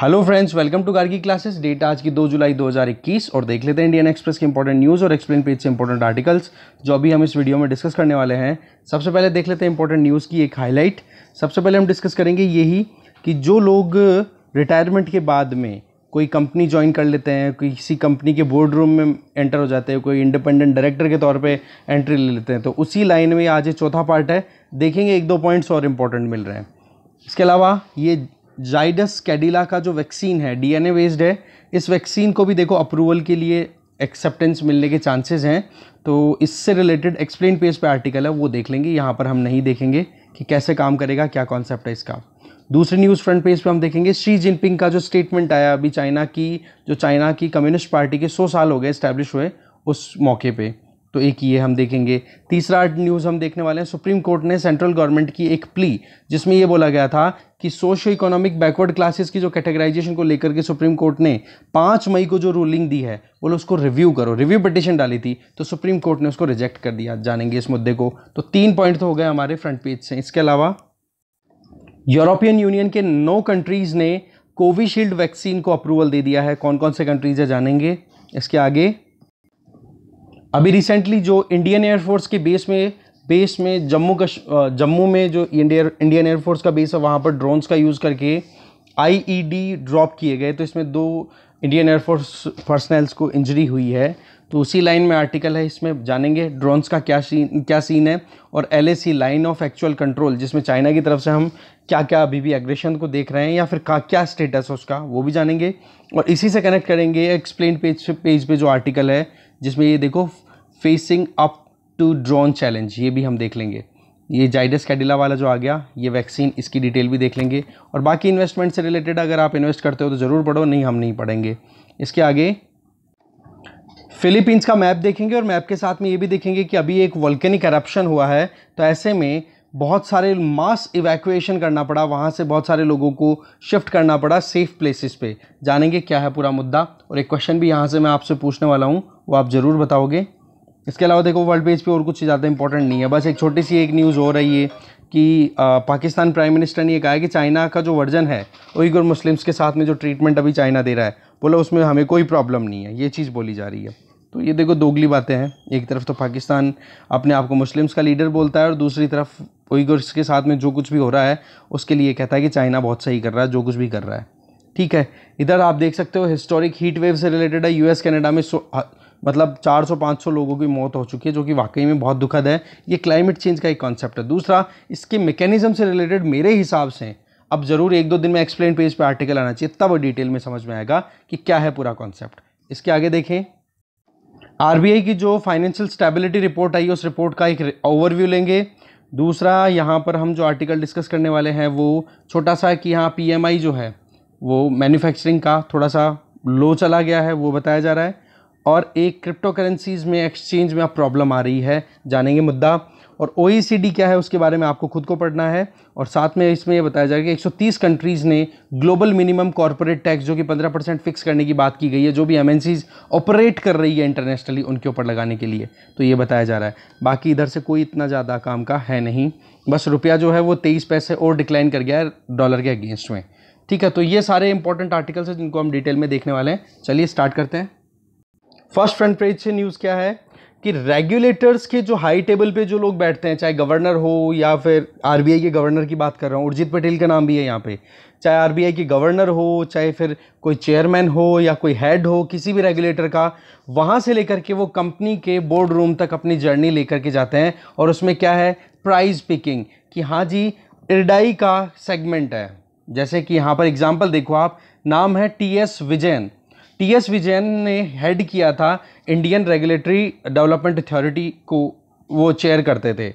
hello friends welcome to Gargi classes date आज की 2 जुलाई 2021 और देख लेते हैं इंडियन एक्सप्रेस के इंपॉर्टेंट न्यूज़ और एक्सप्लेन पेज से इंपॉर्टेंट आर्टिकल्स जो अभी हम इस वीडियो में डिस्कस करने वाले हैं सबसे पहले देख लेते हैं इंपॉर्टेंट न्यूज़ की एक हाईलाइट सबसे पहले हम डिस्कस करेंगे यही कि जो लोग रिटायरमेंट के बाद में कोई कंपनी ज्वाइन कर लेते हैं किसी कंपनी के बोर्ड रूम में एंटर हो जाते हैं कोई इंडिपेंडेंट डायरेक्टर के तौर पे एंट्री ले लेते हैं तो उसी लाइन में आज ये चौथा पार्ट है देखेंगे एक दो पॉइंट्स और इम्पोर्टेंट मिल रहे हैं इसके अलावा ये जाइडस कैडिला का जो वैक्सीन है डीएनए बेस्ड है इस वैक्सीन को भी देखो अप्रूवल के लिए एक्सेप्टेंस मिलने के चांसेस हैं तो इससे रिलेटेड एक्सप्लेन पेज पे आर्टिकल है वो देख लेंगे यहाँ पर हम नहीं देखेंगे कि कैसे काम करेगा क्या कॉन्सेप्ट है इसका दूसरी न्यूज़ फ्रंट पेज पे हम देखेंगे शी जिनपिंग का जो स्टेटमेंट आया अभी चाइना की जो चाइना की कम्युनिस्ट पार्टी के सौ साल हो गए इस्टेब्लिश हुए उस मौके पर तो एक ये हम देखेंगे तीसरा न्यूज़ हम देखने वाले हैं सुप्रीम कोर्ट ने सेंट्रल गवर्नमेंट की एक प्ली जिसमें ये बोला गया था कि सोशो इकोनॉमिक बैकवर्ड क्लासेस की जो कैटेगराइजेशन को लेकर के सुप्रीम कोर्ट ने पाँच मई को जो रूलिंग दी है बोलो उसको रिव्यू करो रिव्यू पटिशन डाली थी तो सुप्रीम कोर्ट ने उसको रिजेक्ट कर दिया जानेंगे इस मुद्दे को तो तीन पॉइंट तो हो गए हमारे फ्रंट पेज से इसके अलावा यूरोपियन यूनियन के नौ कंट्रीज़ ने कोविशील्ड वैक्सीन को अप्रूवल दे दिया है कौन कौन से कंट्रीज़ है जानेंगे इसके आगे अभी रिसेंटली जो इंडियन एयरफोर्स के बेस में बेस में जम्मू कश जम्मू में जो इंडिया इंडियन एयरफोर्स का बेस है वहाँ पर ड्रोन्स का यूज़ करके आईईडी ड्रॉप e किए गए तो इसमें दो इंडियन एयरफोर्स पर्सनल्स को इंजरी हुई है तो उसी लाइन में आर्टिकल है इसमें जानेंगे ड्रोन्स का क्या सीन क्या सीन है और L line of actual control जिसमें चाइना की तरफ से हम क्या क्या अभी भी एग्रेशन को देख रहे हैं या फिर का क्या स्टेटस है उसका वो भी जानेंगे और इसी से कनेक्ट करेंगे एक्सप्लेन पेज पेज पे जो आर्टिकल है जिसमें ये देखो facing up to drone challenge ये भी हम देख लेंगे ये जाइडस कैडिला वाला जो आ गया ये वैक्सीन इसकी डिटेल भी देख लेंगे और बाकी इन्वेस्टमेंट से रिलेटेड अगर आप इन्वेस्ट करते हो तो ज़रूर पढ़ो नहीं हम नहीं पढ़ेंगे इसके आगे फिलीपींस का मैप देखेंगे और मैप के साथ में ये भी देखेंगे कि अभी एक वॉल्केनिक करप्शन हुआ है तो ऐसे में बहुत सारे मास इवैक्यूएशन करना पड़ा वहाँ से बहुत सारे लोगों को शिफ्ट करना पड़ा सेफ प्लेसेस पे जानेंगे क्या है पूरा मुद्दा और एक क्वेश्चन भी यहाँ से मैं आपसे पूछने वाला हूँ वो आप ज़रूर बताओगे इसके अलावा देखो वर्ल्ड पेज पे और कुछ ज़्यादा इंपॉर्टेंट नहीं है बस एक छोटी सी एक न्यूज़ हो रही है कि पाकिस्तान प्राइम मिनिस्टर ने यह कहा है कि चाइना का जो वर्जन है उइगर मुस्लिम्स के साथ में जो ट्रीटमेंट अभी चाइना दे रहा है बोला उसमें हमें कोई प्रॉब्लम नहीं है ये चीज़ बोली जा रही है तो ये देखो दोगली बातें हैं एक तरफ तो पाकिस्तान अपने आप को मुस्लिम्स का लीडर बोलता है और दूसरी तरफ उइगर्स के साथ में जो कुछ भी हो रहा है उसके लिए कहता है कि चाइना बहुत सही कर रहा है जो कुछ भी कर रहा है ठीक है इधर आप देख सकते हो हिस्टोरिक हीट वेव से रिलेटेड है यूएस कनाडा में मतलब 400-500 लोगों की मौत हो चुकी है जो कि वाकई में बहुत दुखद है ये क्लाइमेट चेंज का एक कॉन्सेप्ट है दूसरा इसके मैकेनिज्म से रिलेटेड मेरे हिसाब से अब ज़रूर एक दो दिन में एक्सप्लेन पेज पर आर्टिकल आना चाहिए तब डिटेल में समझ में आएगा कि क्या है पूरा कॉन्सेप्ट इसके आगे देखें आर की जो फाइनेंशियल स्टेबिलिटी रिपोर्ट आई है उस रिपोर्ट का एक ओवरव्यू लेंगे दूसरा यहाँ पर हम जो आर्टिकल डिस्कस करने वाले हैं वो छोटा सा कि यहाँ पी जो है वो मैन्युफैक्चरिंग का थोड़ा सा लो चला गया है वो बताया जा रहा है और एक क्रिप्टो करेंसीज़ में एक्सचेंज में आप प्रॉब्लम आ रही है जानेंगे मुद्दा और ओ e क्या है उसके बारे में आपको खुद को पढ़ना है और साथ में इसमें यह बताया जाएगा कि 130 कंट्रीज़ ने ग्लोबल मिनिमम कॉरपोरेट टैक्स जो कि 15 परसेंट फिक्स करने की बात की गई है जो भी एम ऑपरेट कर रही है इंटरनेशनली उनके ऊपर लगाने के लिए तो ये बताया जा रहा है बाकी इधर से कोई इतना ज़्यादा काम का है नहीं बस रुपया जो है वो तेईस पैसे और डिक्लाइन कर गया है डॉलर के अगेंस्ट में ठीक है तो ये सारे इंपॉर्टेंट आर्टिकल्स हैं जिनको हम डिटेल में देखने वाले हैं चलिए स्टार्ट करते हैं फर्स्ट फ्रंट पेज से न्यूज़ क्या है कि रेगुलेटर्स के जो हाई टेबल पे जो लोग बैठते हैं चाहे गवर्नर हो या फिर आरबीआई के गवर्नर की बात कर रहा हूँ उर्जित पटेल का नाम भी है यहाँ पे चाहे आरबीआई के गवर्नर हो चाहे फिर कोई चेयरमैन हो या कोई हेड हो किसी भी रेगुलेटर का वहाँ से लेकर के वो कंपनी के बोर्ड रूम तक अपनी जर्नी लेकर के जाते हैं और उसमें क्या है प्राइज पिकिंग कि हाँ जी इर्डाई का सेगमेंट है जैसे कि यहाँ पर एग्जाम्पल देखो आप नाम है T S Vijayan T S Vijayan ने हेड किया था इंडियन रेगुलेटरी डेवलपमेंट अथॉरिटी को वो चेयर करते थे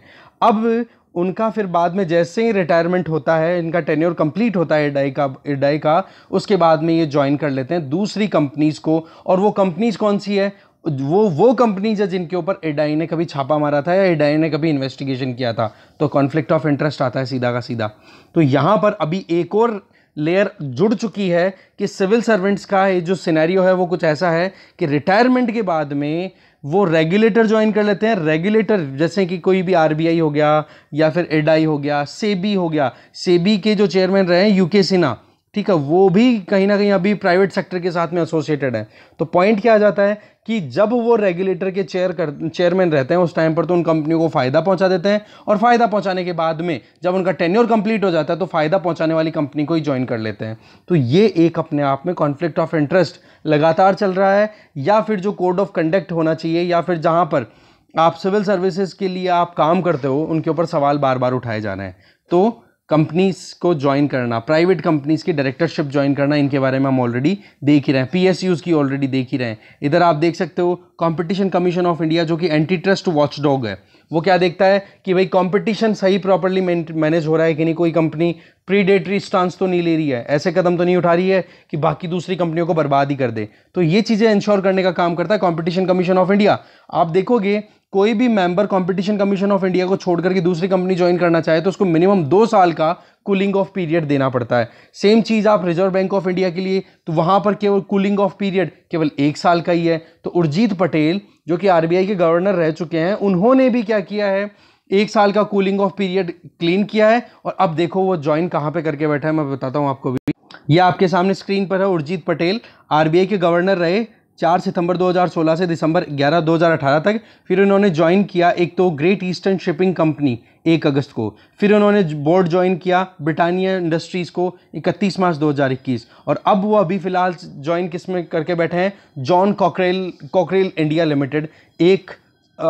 अब उनका फिर बाद में जैसे ही रिटायरमेंट होता है इनका टेन्योर कंप्लीट होता है इडाई का इडाई का उसके बाद में ये ज्वाइन कर लेते हैं दूसरी कंपनीज़ को और वो कंपनीज़ कौन सी है वो वो कंपनीज है जिनके ऊपर एडाई ने कभी छापा मारा था या एडाई ने कभी इन्वेस्टिगेशन किया था तो कॉन्फ्लिक्ट ऑफ इंटरेस्ट आता है सीधा का सीधा तो यहाँ पर अभी एक और लेयर जुड़ चुकी है कि सिविल सर्वेंट्स का ये जो सिनेरियो है वो कुछ ऐसा है कि रिटायरमेंट के बाद में वो रेगुलेटर ज्वाइन कर लेते हैं रेगुलेटर जैसे कि कोई भी आरबीआई हो गया या फिर एडाई हो गया सेबी हो गया सेबी के जो चेयरमैन रहे हैं यूके सिन्हा ठीक है वो भी कहीं ना कहीं अभी प्राइवेट सेक्टर के साथ में एसोसिएटेड है तो पॉइंट क्या आ जाता है कि जब वो रेगुलेटर के चेयर कर चेयरमैन रहते हैं उस टाइम पर तो उन कंपनियों को फ़ायदा पहुंचा देते हैं और फ़ायदा पहुंचाने के बाद में जब उनका टेन्योर कंप्लीट हो जाता है तो फ़ायदा पहुंचाने वाली कंपनी को ही ज्वाइन कर लेते हैं तो ये एक अपने आप में कॉन्फ्लिक्ट ऑफ इंटरेस्ट लगातार चल रहा है या फिर जो कोड ऑफ कंडक्ट होना चाहिए या फिर जहाँ पर आप सिविल सर्विसेज के लिए आप काम करते हो उनके ऊपर सवाल बार बार उठाए जा रहे हैं तो कंपनीज को ज्वाइन करना प्राइवेट कंपनीज की डायरेक्टरशिप ज्वाइन करना इनके बारे में हम ऑलरेडी देख ही रहे हैं पीएसयूज की ऑलरेडी देख ही रहे हैं इधर आप देख सकते हो कंपटीशन कमीशन ऑफ इंडिया जो कि एंटी ट्रस्ट वॉच डॉग है वो क्या देखता है कि भाई कंपटीशन सही प्रॉपरली मैनेज हो रहा है कि नहीं कोई कंपनी प्रीडेटरी स्टांस तो नहीं ले रही है ऐसे कदम तो नहीं उठा रही है कि बाकी दूसरी कंपनियों को बर्बाद ही कर दे तो ये चीज़ें इंश्योर करने का काम करता है कंपटीशन कमीशन ऑफ इंडिया आप देखोगे कोई भी member competition commission of India को छोड़ करके दूसरी कंपनी ज्वाइन करना चाहे तो उसको मिनिमम दो साल का कूलिंग ऑफ पीरियड देना पड़ता है सेम चीज़ आप रिजर्व बैंक ऑफ इंडिया के लिए तो वहाँ पर केवल कूलिंग ऑफ पीरियड केवल एक साल का ही है तो उर्जीत पटेल जो कि आर के गवर्नर रह चुके हैं उन्होंने भी क्या किया है एक साल का कूलिंग ऑफ पीरियड क्लीन किया है और अब देखो वो ज्वाइन कहाँ पे करके बैठा है मैं बताता हूँ आपको भी ये आपके सामने स्क्रीन पर है उर्जीत पटेल आरबीआई के गवर्नर रहे चार सितंबर 2016 से दिसंबर 11 2018 तक फिर उन्होंने ज्वाइन किया एक तो ग्रेट ईस्टर्न शिपिंग कंपनी एक अगस्त को फिर उन्होंने बोर्ड ज्वाइन किया ब्रिटानिया इंडस्ट्रीज़ को 31 मार्च 2021 और अब वो अभी फ़िलहाल ज्वाइन किस में करके बैठे हैं John Cockerill Cockerill India limited एक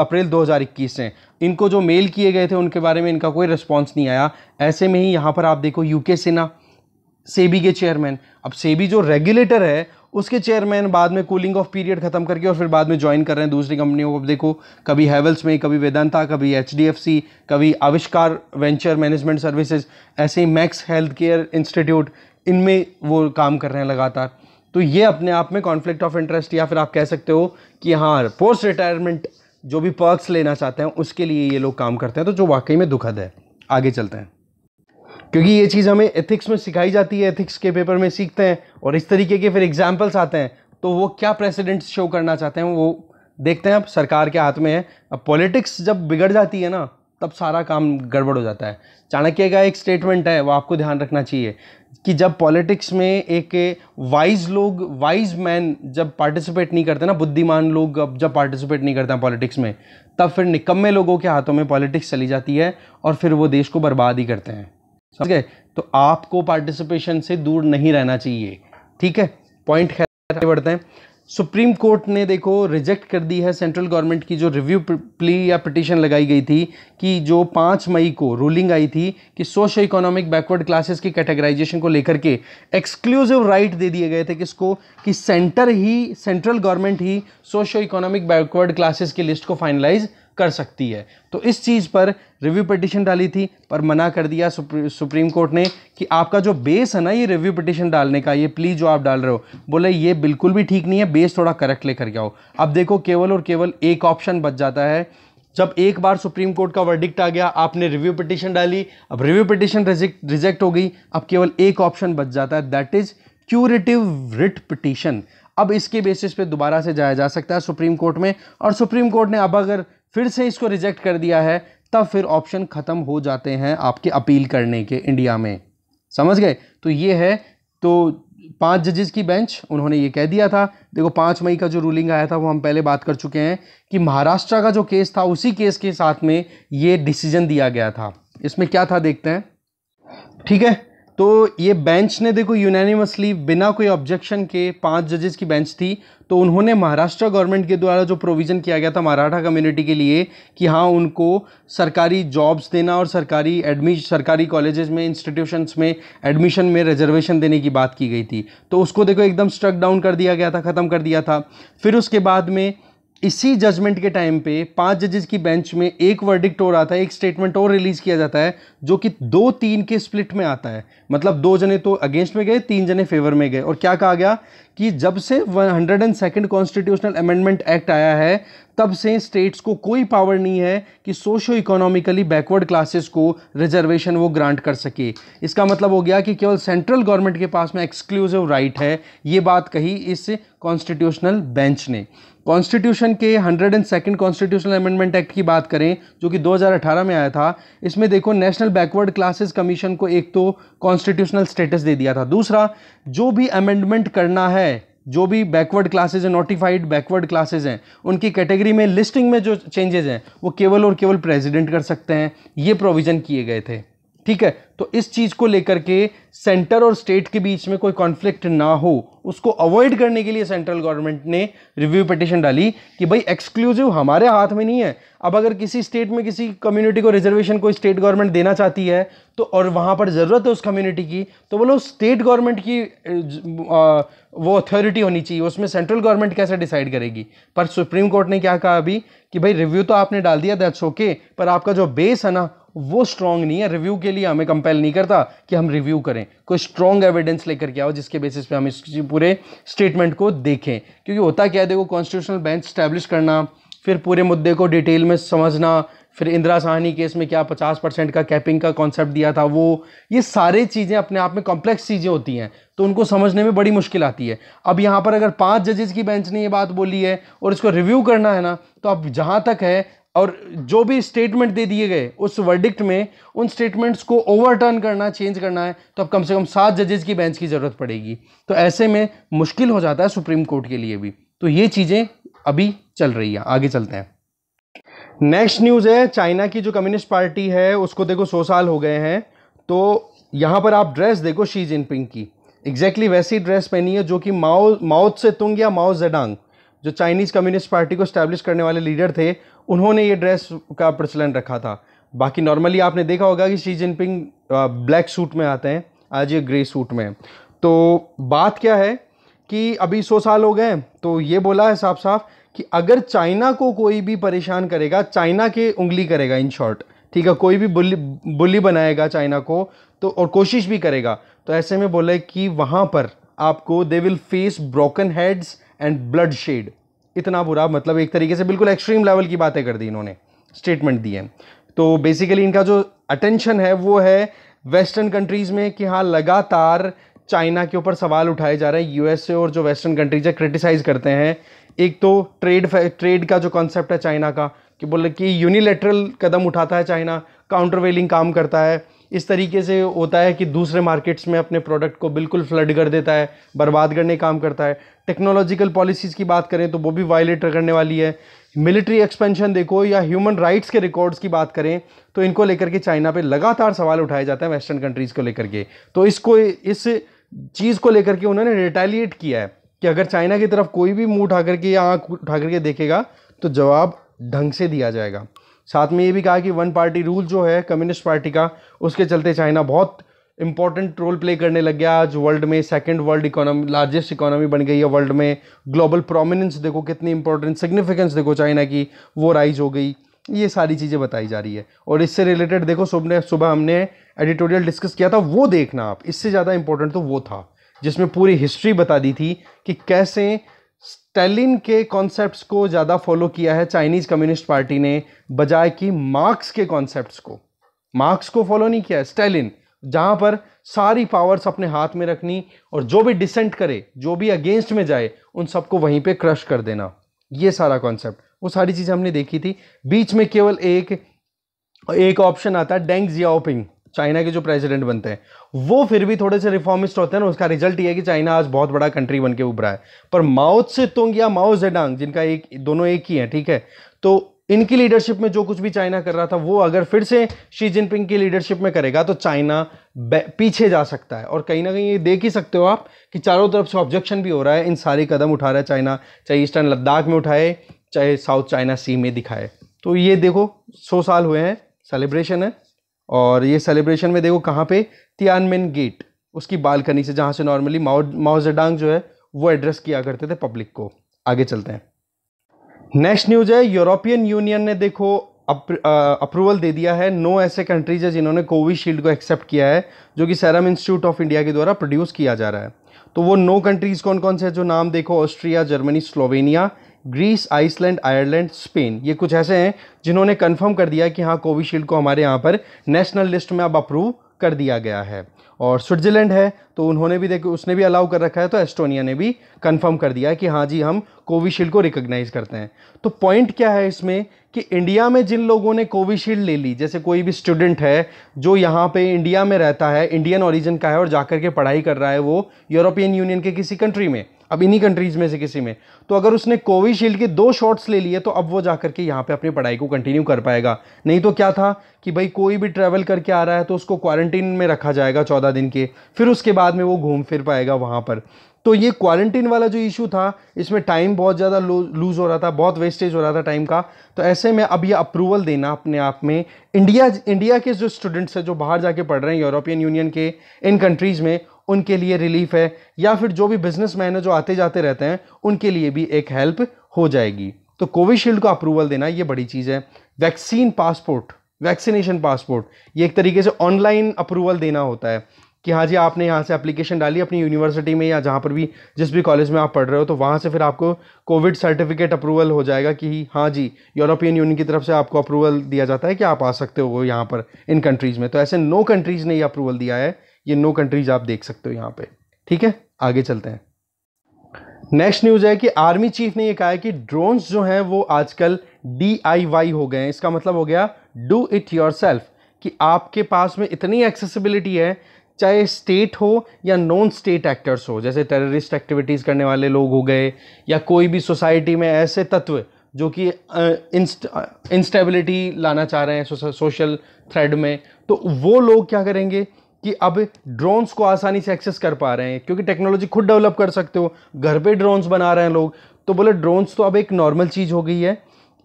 अप्रैल 2021 से इनको जो मेल किए गए थे उनके बारे में इनका कोई रिस्पॉन्स नहीं आया ऐसे में ही यहाँ पर आप देखो यूके सिन्हा सेबी के चेयरमैन अब सेबी जो रेगुलेटर है उसके चेयरमैन बाद में कूलिंग ऑफ पीरियड खत्म करके और फिर बाद में ज्वाइन कर रहे हैं दूसरी कंपनियों को देखो कभी हैवल्स में कभी वेदांता कभी एच कभी आविष्कार वेंचर मैनेजमेंट सर्विसेज ऐसे ही मैक्स हेल्थ केयर इंस्टीट्यूट इनमें वो काम कर रहे हैं लगातार तो ये अपने आप में कॉन्फ्लिक्ट ऑफ इंटरेस्ट या फिर आप कह सकते हो कि हाँ पोस्ट रिटायरमेंट जो भी पर्क्स लेना चाहते हैं उसके लिए ये लोग काम करते हैं तो जो वाकई में दुखद है आगे चलते हैं क्योंकि ये चीज़ हमें एथिक्स में सिखाई जाती है एथिक्स के पेपर में सीखते हैं और इस तरीके के फिर एग्जाम्पल्स आते हैं तो वो क्या प्रेसिडेंट शो करना चाहते हैं वो देखते हैं अब सरकार के हाथ में है अब पॉलिटिक्स जब बिगड़ जाती है ना तब सारा काम गड़बड़ हो जाता है चाणक्य का एक स्टेटमेंट है वो आपको ध्यान रखना चाहिए कि जब पॉलिटिक्स में एक वाइज लोग वाइज मैन जब पार्टिसिपेट नहीं करते ना बुद्धिमान लोग अब जब पार्टिसिपेट नहीं करते हैं पॉलिटिक्स में तब फिर निकम्मे लोगों के हाथों में पॉलिटिक्स चली जाती है और फिर वो देश को बर्बाद ही करते हैं समझ गए तो आपको पार्टिसिपेशन से दूर नहीं रहना चाहिए ठीक है पॉइंट खैर बढ़ते हैं सुप्रीम कोर्ट ने देखो रिजेक्ट कर दी है सेंट्रल गवर्नमेंट की जो रिव्यू प्ली या पिटिशन लगाई गई थी कि जो पाँच मई को रूलिंग आई थी कि सोशो इकोनॉमिक बैकवर्ड क्लासेस की कैटेगराइजेशन को लेकर के एक्सक्लूसिव राइट दे दिए गए थे किसको कि सेंटर ही सेंट्रल गवर्नमेंट ही सोशो इकोनॉमिक बैकवर्ड क्लासेस की लिस्ट को फाइनलाइज कर सकती है तो इस चीज़ पर रिव्यू पटिशन डाली थी पर मना कर दिया सुप्री, सुप्रीम कोर्ट ने कि आपका जो बेस है ना ये रिव्यू पटिशन डालने का ये प्लीज जो आप डाल रहे हो बोले ये बिल्कुल भी ठीक नहीं है बेस थोड़ा करेक्ट लेकर के आओ अब देखो केवल और केवल एक ऑप्शन बच जाता है जब एक बार सुप्रीम कोर्ट का वर्डिक्ट आ गया आपने रिव्यू पटिशन डाली अब रिव्यू पिटिशन रिजेक्ट हो गई अब केवल एक ऑप्शन बच जाता है that is curative writ petition अब इसके बेसिस पे दोबारा से जाया जा सकता है सुप्रीम कोर्ट में और सुप्रीम कोर्ट ने अब अगर फिर से इसको रिजेक्ट कर दिया है तब फिर ऑप्शन ख़त्म हो जाते हैं आपके अपील करने के इंडिया में समझ गए तो ये है तो पांच जजेस की बेंच उन्होंने ये कह दिया था देखो पाँच मई का जो रूलिंग आया था वो हम पहले बात कर चुके हैं कि महाराष्ट्र का जो केस था उसी केस के साथ में ये डिसीजन दिया गया था इसमें क्या था देखते हैं ठीक है तो ये बेंच ने देखो यूनानिमसली बिना कोई ऑब्जेक्शन के पांच जजेस की बेंच थी तो उन्होंने महाराष्ट्र गवर्नमेंट के द्वारा जो प्रोविज़न किया गया था मराठा कम्युनिटी के लिए कि हाँ उनको सरकारी जॉब्स देना और सरकारी एडमि सरकारी कॉलेजेस में इंस्टीट्यूशंस में एडमिशन में रिजर्वेशन देने की बात की गई थी तो उसको देखो एकदम स्ट्रक डाउन कर दिया गया था ख़त्म कर दिया था फिर उसके बाद में इसी जजमेंट के टाइम पे पांच जजेस की बेंच में एक वर्डिक्ट और आता है एक स्टेटमेंट और रिलीज किया जाता है जो कि दो तीन के स्प्लिट में आता है मतलब दो जने तो अगेंस्ट में गए तीन जने फेवर में गए और क्या कहा गया कि जब से one hundred and second constitutional amendment act आया है तब से स्टेट्स को कोई पावर नहीं है कि सोशो इकोनॉमिकली बैकवर्ड क्लासेस को रिजर्वेशन वो ग्रांट कर सके इसका मतलब हो गया कि केवल सेंट्रल गवर्नमेंट के पास में एक्सक्लूसिव राइट है ये बात कही इस कॉन्स्टिट्यूशनल बेंच ने कॉन्स्टिट्यूशन के hundred and second constitutional amendment act की बात करें जो कि 2018 में आया था इसमें देखो नेशनल बैकवर्ड क्लासेस कमीशन को एक तो कॉन्स्टिट्यूशनल स्टेटस दे दिया था दूसरा जो भी अमेंडमेंट करना है जो भी बैकवर्ड क्लासेज हैं नोटिफाइड बैकवर्ड क्लासेज हैं उनकी कैटेगरी में लिस्टिंग में जो चेंजेस हैं वो केवल और केवल प्रेजिडेंट कर सकते हैं ये प्रोविज़न किए गए थे ठीक है तो इस चीज़ को लेकर के सेंटर और स्टेट के बीच में कोई कॉन्फ्लिक्ट ना हो उसको अवॉइड करने के लिए सेंट्रल गवर्नमेंट ने रिव्यू पिटिशन डाली कि भाई एक्सक्लूसिव हमारे हाथ में नहीं है अब अगर किसी स्टेट में किसी कम्युनिटी को रिजर्वेशन कोई स्टेट गवर्नमेंट देना चाहती है तो और वहाँ पर ज़रूरत है उस कम्युनिटी की तो बोलो स्टेट गवर्नमेंट की वो अथॉरिटी होनी चाहिए उसमें सेंट्रल गवर्नमेंट कैसे डिसाइड करेगी पर सुप्रीम कोर्ट ने क्या कहा अभी कि भाई रिव्यू तो आपने डाल दिया दैट्स ओके पर आपका जो बेस है ना वो स्ट्रॉन्ग नहीं है रिव्यू के लिए हमें कंपेल नहीं करता कि हम रिव्यू करें कोई स्ट्रॉन्ग एविडेंस लेकर के आओ जिसके बेसिस पे हम इस पूरे स्टेटमेंट को देखें क्योंकि होता क्या है देखो कॉन्स्टिट्यूशनल बेंच स्टैब्लिश करना फिर पूरे मुद्दे को डिटेल में समझना फिर इंदिरा साहनी केस में क्या पचास परसेंट का कैपिंग का कॉन्सेप्ट दिया था वो ये सारे चीज़ें अपने आप में कॉम्प्लेक्स चीज़ें होती हैं तो उनको समझने में बड़ी मुश्किल आती है अब यहाँ पर अगर पाँच जजेस की बेंच ने ये बात बोली है और इसको रिव्यू करना है ना तो अब जहाँ तक है और जो भी स्टेटमेंट दे दिए गए उस वर्डिक्ट में उन स्टेटमेंट्स को ओवरटर्न करना चेंज करना है तो अब कम से कम सात जजेस की बेंच की ज़रूरत पड़ेगी तो ऐसे में मुश्किल हो जाता है सुप्रीम कोर्ट के लिए भी तो ये चीज़ें अभी चल रही है आगे चलते हैं नेक्स्ट न्यूज़ है चाइना की जो कम्युनिस्ट पार्टी है उसको देखो सौ साल हो गए हैं तो यहां पर आप ड्रेस देखो शी जिनपिंग की एग्जैक्टली exactly वैसी ड्रेस पहनी है जो कि माओ माओ से तुंग या माओ जेडांग जो चाइनीज़ कम्युनिस्ट पार्टी को स्टैब्लिश करने वाले लीडर थे उन्होंने ये ड्रेस का प्रचलन रखा था बाकी नॉर्मली आपने देखा होगा कि शी जिनपिंग ब्लैक सूट में आते हैं आज ये ग्रे सूट में तो बात क्या है कि अभी सौ साल हो गए तो ये बोला है साफ साफ कि अगर चाइना को कोई भी परेशान करेगा चाइना के उंगली करेगा इन शॉर्ट ठीक है कोई भी बुली बुली बनाएगा चाइना को तो और कोशिश भी करेगा तो ऐसे में बोले कि वहाँ पर आपको they will face broken heads and bloodshed इतना बुरा मतलब एक तरीके से बिल्कुल एक्सट्रीम लेवल की बातें कर दी इन्होंने स्टेटमेंट दिए तो बेसिकली इनका जो अटेंशन है वो है वेस्टर्न कंट्रीज़ में कि हाँ लगातार चाइना के ऊपर सवाल उठाए जा रहे हैं यूएसए और जो वेस्टर्न कंट्रीज है क्रिटिसाइज़ करते हैं एक तो ट्रेड ट्रेड का जो कॉन्सेप्ट है चाइना का कि बोले कि यूनिलेटरल कदम उठाता है चाइना वेलिंग काम करता है इस तरीके से होता है कि दूसरे मार्केट्स में अपने प्रोडक्ट को बिल्कुल फ्लड कर देता है बर्बाद करने काम करता है टेक्नोलॉजिकल पॉलिसीज़ की बात करें तो वो भी वायलेट करने वाली है मिलिट्री एक्सपेंशन देखो या ह्यूमन राइट्स के रिकॉर्ड्स की बात करें तो इनको लेकर के चाइना पे लगातार सवाल उठाए जाते हैं वेस्टर्न कंट्रीज़ को लेकर के तो इसको इस चीज़ को लेकर के उन्होंने रिटेलिएट किया है कि अगर चाइना की तरफ कोई भी मुंह उठा करके या आँख उठा करके देखेगा तो जवाब ढंग से दिया जाएगा साथ में ये भी कहा कि वन पार्टी रूल जो है कम्युनिस्ट पार्टी का उसके चलते चाइना बहुत इंपॉर्टेंट रोल प्ले करने लग गया आज वर्ल्ड में second world economy largest economy बन गई है वर्ल्ड में ग्लोबल प्रोमिनेंस देखो कितनी इंपॉर्टेंट सिग्निफिकेंस देखो चाइना की वो राइज हो गई ये सारी चीज़ें बताई जा रही है और इससे रिलेटेड देखो सुबह सुबह हमने एडिटोरियल डिस्कस किया था वो देखना आप इससे ज़्यादा इंपॉर्टेंट तो वो था जिसमें पूरी हिस्ट्री बता दी थी कि कैसे स्टेलिन के कॉन्सेप्ट्स को ज़्यादा फॉलो किया है चाइनीज़ कम्युनिस्ट पार्टी ने बजाय कि मार्क्स के कॉन्सेप्ट्स को मार्क्स को फॉलो नहीं किया है स्टेलिन जहाँ पर सारी पावर्स अपने हाथ में रखनी और जो भी डिसेंट करे जो भी अगेंस्ट में जाए उन सबको वहीं पे क्रश कर देना ये सारा कॉन्सेप्ट वो सारी चीज़ें हमने देखी थी बीच में केवल एक एक ऑप्शन आता है डेंग जियाओपिंग चाइना के जो प्रेसिडेंट बनते हैं वो फिर भी थोड़े से रिफॉर्मिस्ट होते हैं ना उसका रिजल्ट ये है कि चाइना आज बहुत बड़ा कंट्री बन के उभरा है पर माओ से तुंग या माओ जेडांग जिनका एक दोनों एक ही है ठीक है तो इनकी लीडरशिप में जो कुछ भी चाइना कर रहा था वो अगर फिर से शी जिनपिंग की लीडरशिप में करेगा तो चाइना पीछे जा सकता है और कहीं ना कहीं ये देख ही सकते हो आप कि चारों तरफ से ऑब्जेक्शन भी हो रहा है इन सारे कदम उठा रहा है चाइना चाहे ईस्टर्न लद्दाख में उठाए चाहे साउथ चाइना सी में दिखाए तो ये देखो सौ साल हुए हैं सेलिब्रेशन है और ये सेलिब्रेशन में देखो कहाँ पे तियानमेन गेट उसकी बालकनी से जहाँ से नॉर्मली माओ माओजेडांग जो है वो एड्रेस किया करते थे पब्लिक को आगे चलते हैं नेक्स्ट न्यूज है यूरोपियन यूनियन ने देखो अप्रूवल दे दिया है नो ऐसे कंट्रीज है जिन्होंने कोविशील्ड को एक्सेप्ट किया है जो कि सैरम इंस्टीट्यूट ऑफ इंडिया के द्वारा प्रोड्यूस किया जा रहा है तो वो नो कंट्रीज़ कौन कौन से जो नाम देखो Austria Germany Slovenia Greece Iceland Ireland Spain ये कुछ ऐसे हैं जिन्होंने कंफर्म कर दिया कि हाँ कोविशील्ड को हमारे यहाँ पर नेशनल लिस्ट में अब अप्रूव कर दिया गया है और स्विट्ज़रलैंड है तो उन्होंने भी देखो उसने भी अलाउ कर रखा है तो एस्टोनिया ने भी कंफर्म कर दिया कि हाँ जी हम कोविशील्ड को रिकग्नाइज़ करते हैं तो पॉइंट क्या है इसमें कि इंडिया में जिन लोगों ने कोविशील्ड ले ली जैसे कोई भी स्टूडेंट है जो यहाँ पे इंडिया में रहता है इंडियन ओरिजिन का है और जाकर के पढ़ाई कर रहा है वो यूरोपियन यूनियन के किसी कंट्री में अब इन्हीं कंट्रीज़ में से किसी में तो अगर उसने कोविशील्ड के दो शॉट्स ले लिए तो अब वो जा करके यहाँ पे अपनी पढ़ाई को कंटिन्यू कर पाएगा नहीं तो क्या था कि भाई कोई भी ट्रैवल करके आ रहा है तो उसको क्वारंटीन में रखा जाएगा चौदह दिन के फिर उसके बाद में वो घूम फिर पाएगा वहाँ पर तो ये क्वारंटीन वाला जो इशू था इसमें टाइम बहुत ज़्यादा लूज़ हो रहा था बहुत वेस्टेज हो रहा था टाइम का तो ऐसे में अब ये अप्रूवल देना अपने आप में इंडिया इंडिया के जो स्टूडेंट्स हैं जो बाहर जाके पढ़ रहे हैं यूरोपियन यूनियन के इन कंट्रीज़ में उनके लिए रिलीफ है या फिर जो भी बिजनेस मैन है जो आते जाते रहते हैं उनके लिए भी एक हेल्प हो जाएगी तो कोविशील्ड को अप्रूवल देना ये बड़ी चीज़ है वैक्सीन पासपोर्ट वैक्सीनेशन पासपोर्ट ये एक तरीके से ऑनलाइन अप्रूवल देना होता है कि हाँ जी आपने यहाँ से एप्लीकेशन डाली अपनी यूनिवर्सिटी में या जहाँ पर भी जिस भी कॉलेज में आप पढ़ रहे हो तो वहाँ से फिर आपको कोविड सर्टिफिकेट अप्रूवल हो जाएगा कि हाँ जी यूरोपियन यूनियन की तरफ से आपको अप्रूवल दिया जाता है कि आप आ सकते हो यहाँ पर इन कंट्रीज़ में तो ऐसे नो कंट्रीज़ ने ये अप्रूवल दिया है ये नो कंट्रीज आप देख सकते हो यहाँ पे ठीक है आगे चलते हैं नेक्स्ट न्यूज़ है कि आर्मी चीफ ने ये कहा है कि ड्रोन्स जो हैं वो आजकल डी हो गए हैं इसका मतलब हो गया डू इट योर कि आपके पास में इतनी एक्सेसिबिलिटी है चाहे स्टेट हो या नॉन स्टेट एक्टर्स हो जैसे टेररिस्ट एक्टिविटीज़ करने वाले लोग हो गए या कोई भी सोसाइटी में ऐसे तत्व जो कि इंस्टेबिलिटी लाना चाह रहे हैं सोशल थ्रेड में तो वो लोग क्या करेंगे कि अब ड्रोन्स को आसानी से एक्सेस कर पा रहे हैं क्योंकि टेक्नोलॉजी खुद डेवलप कर सकते हो घर पे ड्रोन्स बना रहे हैं लोग तो बोले ड्रोन्स तो अब एक नॉर्मल चीज़ हो गई है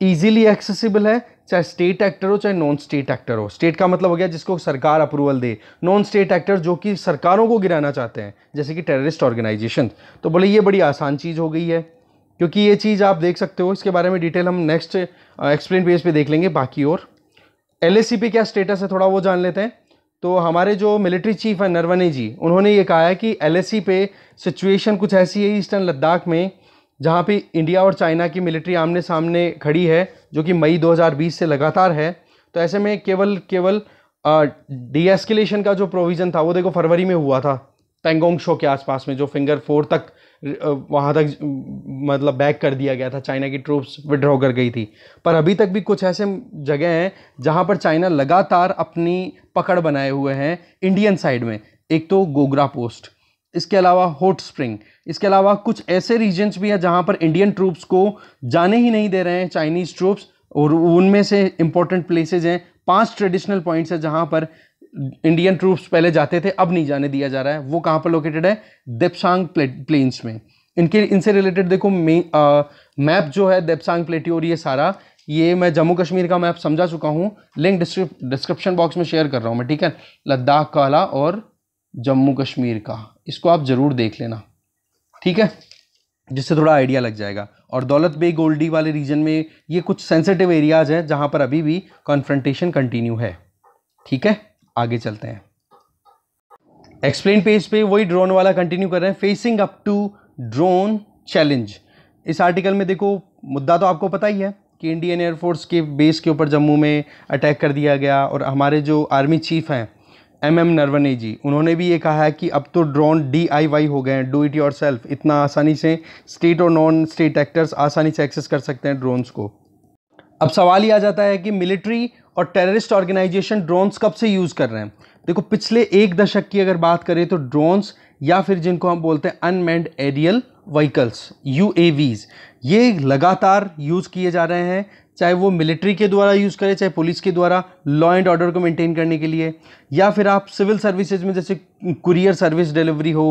ईजिली एक्सेसिबल है चाहे स्टेट एक्टर हो चाहे नॉन स्टेट एक्टर हो स्टेट का मतलब हो गया जिसको सरकार अप्रूवल दे नॉन स्टेट एक्टर जो कि सरकारों को गिराना चाहते हैं जैसे कि टेररिस्ट ऑर्गेनाइजेशन तो बोले ये बड़ी आसान चीज़ हो गई है क्योंकि ये चीज़ आप देख सकते हो इसके बारे में डिटेल हम नेक्स्ट एक्सप्लेन पेज पे देख लेंगे बाकी और एल क्या स्टेटस है थोड़ा वो जान लेते हैं तो हमारे जो मिलिट्री चीफ हैं नरवने जी उन्होंने ये कहा है कि एल e पे सिचुएशन कुछ ऐसी है ईस्टर्न लद्दाख में जहाँ पे इंडिया और चाइना की मिलिट्री आमने सामने खड़ी है जो कि मई 2020 से लगातार है तो ऐसे में केवल केवल डी का जो प्रोविज़न था वो देखो फरवरी में हुआ था पेंगोंग शो के आसपास में जो फिंगर फोर तक वहाँ तक मतलब बैक कर दिया गया था चाइना की ट्रूप्स विड्रॉ कर गई थी पर अभी तक भी कुछ ऐसे जगह हैं जहाँ पर चाइना लगातार अपनी पकड़ बनाए हुए हैं इंडियन साइड में एक तो गोगरा पोस्ट इसके अलावा हॉट स्प्रिंग इसके अलावा कुछ ऐसे रीजन्स भी हैं जहाँ पर इंडियन ट्रूप्स को जाने ही नहीं दे रहे हैं चाइनीज़ ट्रूप्स और उनमें से इम्पोर्टेंट प्लेसेज हैं पांच ट्रेडिशनल पॉइंट्स हैं जहाँ पर इंडियन ट्रूप्स पहले जाते थे अब नहीं जाने दिया जा रहा है वो कहाँ पर लोकेटेड है देपसांग प्लेन्स में इनके इनसे रिलेटेड देखो मैप जो है देपसांग प्लेटी और ये सारा ये मैं जम्मू कश्मीर का मैप समझा चुका हूँ लिंक डिस्क्रिप्शन बॉक्स में शेयर कर रहा हूँ मैं ठीक है लद्दाख काला और जम्मू कश्मीर का इसको आप ज़रूर देख लेना ठीक है जिससे थोड़ा आइडिया लग जाएगा और दौलत बे गोल्डी वाले रीजन में ये कुछ सेंसिटिव एरियाज़ हैं जहाँ पर अभी भी कॉन्फ्रेंटेशन कंटिन्यू है ठीक है आगे चलते हैं एक्सप्लेन पेज पे वही ड्रोन वाला कंटिन्यू कर रहे हैं facing up to drone challenge इस आर्टिकल में देखो मुद्दा तो आपको पता ही है कि इंडियन एयरफोर्स के बेस के ऊपर जम्मू में अटैक कर दिया गया और हमारे जो आर्मी चीफ हैं एम एम नरवने जी उन्होंने भी ये कहा है कि अब तो ड्रोन डी आई वाई हो गए हैं डू इट योर सेल्फ इतना आसानी से स्टेट और नॉन स्टेट एक्टर्स आसानी से एक्सेस कर सकते हैं ड्रोन्स को अब सवाल ये आ जाता है कि मिलिट्री और टेररिस्ट ऑर्गेनाइजेशन ड्रोन्स कब से यूज़ कर रहे हैं देखो पिछले एक दशक की अगर बात करें तो ड्रोन्स या फिर जिनको हम बोलते हैं अनमैंड एरियल व्हीकल्स यू ये लगातार यूज़ किए जा रहे हैं चाहे वो मिलिट्री के द्वारा यूज़ करें चाहे पुलिस के द्वारा लॉ एंड ऑर्डर को मेंटेन करने के लिए या फिर आप सिविल सर्विसेज में जैसे कुरियर सर्विस डिलीवरी हो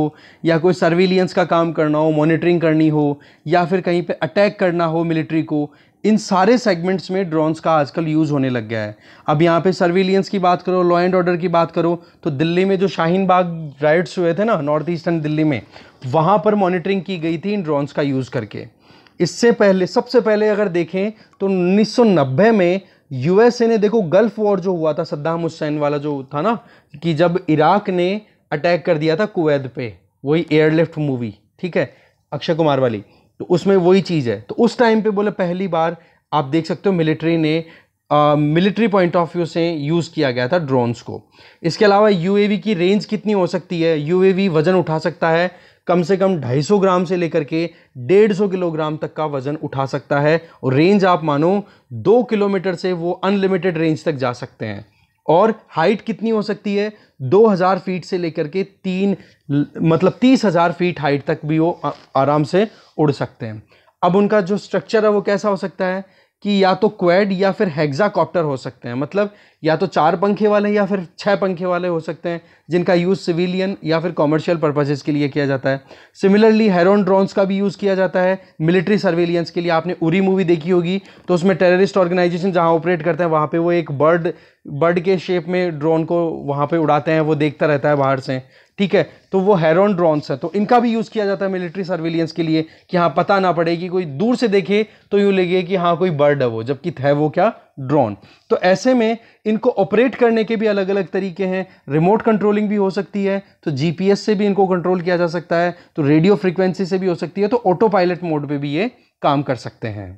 या कोई सर्विलियंस का काम करना हो मॉनिटरिंग करनी हो या फिर कहीं पे अटैक करना हो मिलिट्री को इन सारे सेगमेंट्स में ड्रोन्स का आजकल यूज़ होने लग गया है अब यहाँ पे सर्विलियंस की बात करो लॉ एंड ऑर्डर की बात करो तो दिल्ली में जो शाहीन बाग राइड्स हुए थे ना नॉर्थ ईस्टर्न दिल्ली में वहाँ पर मॉनिटरिंग की गई थी इन ड्रोन्स का यूज़ करके इससे पहले सबसे पहले अगर देखें तो उन्नीस में यूएसए ने देखो गल्फ वॉर जो हुआ था सद्दाम हुसैन वाला जो था ना कि जब इराक ने अटैक कर दिया था कुवैत पे वही एयरलिफ्ट मूवी ठीक है अक्षय कुमार वाली तो उसमें वही चीज़ है तो उस टाइम पे बोले पहली बार आप देख सकते हो मिलिट्री ने मिलिट्री पॉइंट ऑफ व्यू से यूज़ किया गया था ड्रोन्स को इसके अलावा यू की रेंज कितनी हो सकती है यू वज़न उठा सकता है कम से कम 250 ग्राम से लेकर के 150 किलोग्राम तक का वज़न उठा सकता है और रेंज आप मानो दो किलोमीटर से वो अनलिमिटेड रेंज तक जा सकते हैं और हाइट कितनी हो सकती है 2000 फीट से लेकर के तीन मतलब 30000 फीट हाइट तक भी वो आराम से उड़ सकते हैं अब उनका जो स्ट्रक्चर है वो कैसा हो सकता है कि या तो क्वेड या फिर हेक्साकॉप्टर हो सकते हैं मतलब या तो चार पंखे वाले या फिर छः पंखे वाले हो सकते हैं जिनका यूज़ सिविलियन या फिर कॉमर्शियल पर्पजेज के लिए किया जाता है सिमिलरली हेरोन ड्रोन्स का भी यूज़ किया जाता है मिलिट्री सर्विलियंस के लिए आपने उरी मूवी देखी होगी तो उसमें टेररिस्ट ऑर्गेनाइजेशन जहाँ ऑपरेट करते हैं वहाँ पर वो एक बर्ड बर्ड के शेप में ड्रोन को वहाँ पर उड़ाते हैं वो देखता रहता है बाहर से ठीक है तो वो हेरोन ड्रोन्स है तो इनका भी यूज़ किया जाता है मिलिट्री सर्विलियंस के लिए कि हाँ पता ना पड़े कि कोई दूर से देखे तो यूँ लगे कि हाँ कोई बर्ड है वो जबकि है वो क्या ड्रोन तो ऐसे में इनको ऑपरेट करने के भी अलग अलग तरीके हैं रिमोट कंट्रोलिंग भी हो सकती है तो जीपीएस से भी इनको कंट्रोल किया जा सकता है तो रेडियो फ्रिक्वेंसी से भी हो सकती है तो ऑटो पायलट मोड पर भी ये काम कर सकते हैं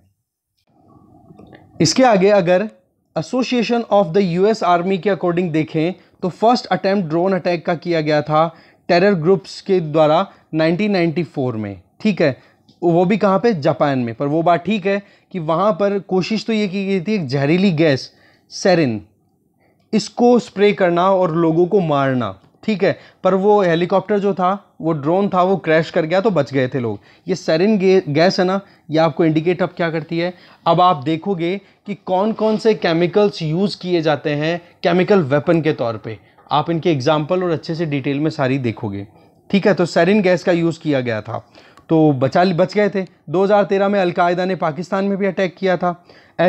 इसके आगे अगर Association of the US Army के अकॉर्डिंग देखें तो फर्स्ट अटैम्प्ट ड्रोन अटैक का किया गया था टेरर ग्रुप्स के द्वारा 1994 में ठीक है वो भी कहाँ पे जापान में पर वो बात ठीक है कि वहाँ पर कोशिश तो ये की गई थी एक जहरीली गैस सेरिन इसको स्प्रे करना और लोगों को मारना ठीक है पर वो हेलीकॉप्टर जो था वो ड्रोन था वो क्रैश कर गया तो बच गए थे लोग ये सरिन गैस है ना ये आपको इंडिकेट अब क्या करती है अब आप देखोगे कि कौन कौन से केमिकल्स यूज़ किए जाते हैं केमिकल वेपन के तौर पे आप इनके एग्जाम्पल और अच्छे से डिटेल में सारी देखोगे ठीक है तो सरिन गैस का यूज़ किया गया था तो बचा बच गए थे दो में अलकायदा ने पाकिस्तान में भी अटैक किया था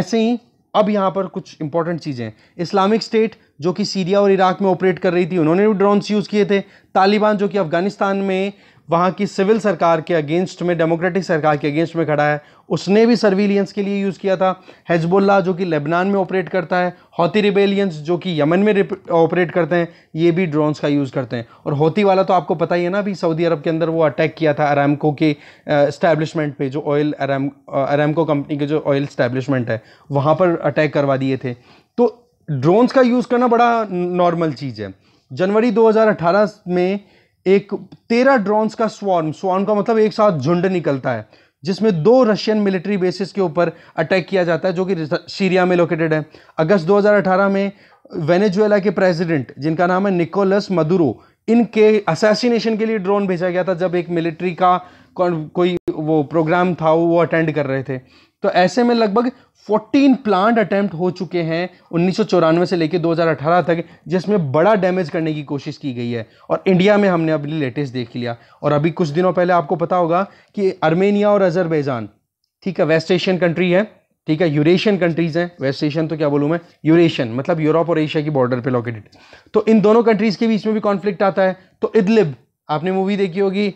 ऐसे ही अब यहाँ पर कुछ इंपॉर्टेंट चीज़ें इस्लामिक स्टेट जो कि सीरिया और इराक में ऑपरेट कर रही थी उन्होंने भी ड्रोन्स यूज़ किए थे तालिबान जो कि अफ़गानिस्तान में वहाँ की सिविल सरकार के अगेंस्ट में डेमोक्रेटिक सरकार के अगेंस्ट में खड़ा है उसने भी सर्विलियंस के लिए यूज़ किया था हेजबुल्ला जो कि लेबनान में ऑपरेट करता है हौती रिबेलियंस जो कि यमन में ऑपरेट करते हैं ये भी ड्रोन्स का यूज़ करते हैं और हॉती वाला तो आपको पता ही है ना अभी सऊदी अरब के अंदर वो अटैक किया था अरामको के इस्टेब्लिशमेंट पर जो ऑयल अरामको कंपनी के जो ऑयल इस्टेब्लिशमेंट है वहाँ पर अटैक करवा दिए थे तो ड्रोन्स का यूज़ करना बड़ा नॉर्मल चीज़ है जनवरी 2018 में एक तेरह ड्रोन्स का स्वार्म स्वार्म का मतलब एक साथ झुंड निकलता है जिसमें दो रशियन मिलिट्री बेसिस के ऊपर अटैक किया जाता है जो कि सीरिया में लोकेटेड है अगस्त 2018 में वेनेजुएला के प्रेसिडेंट जिनका नाम है निकोलस मदुरो इनके असैसिनेशन के लिए ड्रोन भेजा गया था जब एक मिलिट्री का कोई वो प्रोग्राम था वो अटेंड कर रहे थे तो ऐसे में लगभग 14 प्लांट अटैम्प्ट हो चुके हैं उन्नीस से लेकर 2018 तक जिसमें बड़ा डैमेज करने की कोशिश की गई है और इंडिया में हमने अभी लेटेस्ट देख लिया और अभी कुछ दिनों पहले आपको पता होगा कि अर्मेनिया और अजरबैजान ठीक है वेस्ट एशियन कंट्री है ठीक है यूरेशियन कंट्रीज़ हैं वेस्ट एशियन तो क्या बोलूँ मैं यूरेशियन मतलब यूरोप और एशिया की बॉर्डर पे लोकेटेड तो इन दोनों कंट्रीज़ के बीच में भी कॉन्फ्लिक्ट आता है तो इदलिब आपने मूवी देखी होगी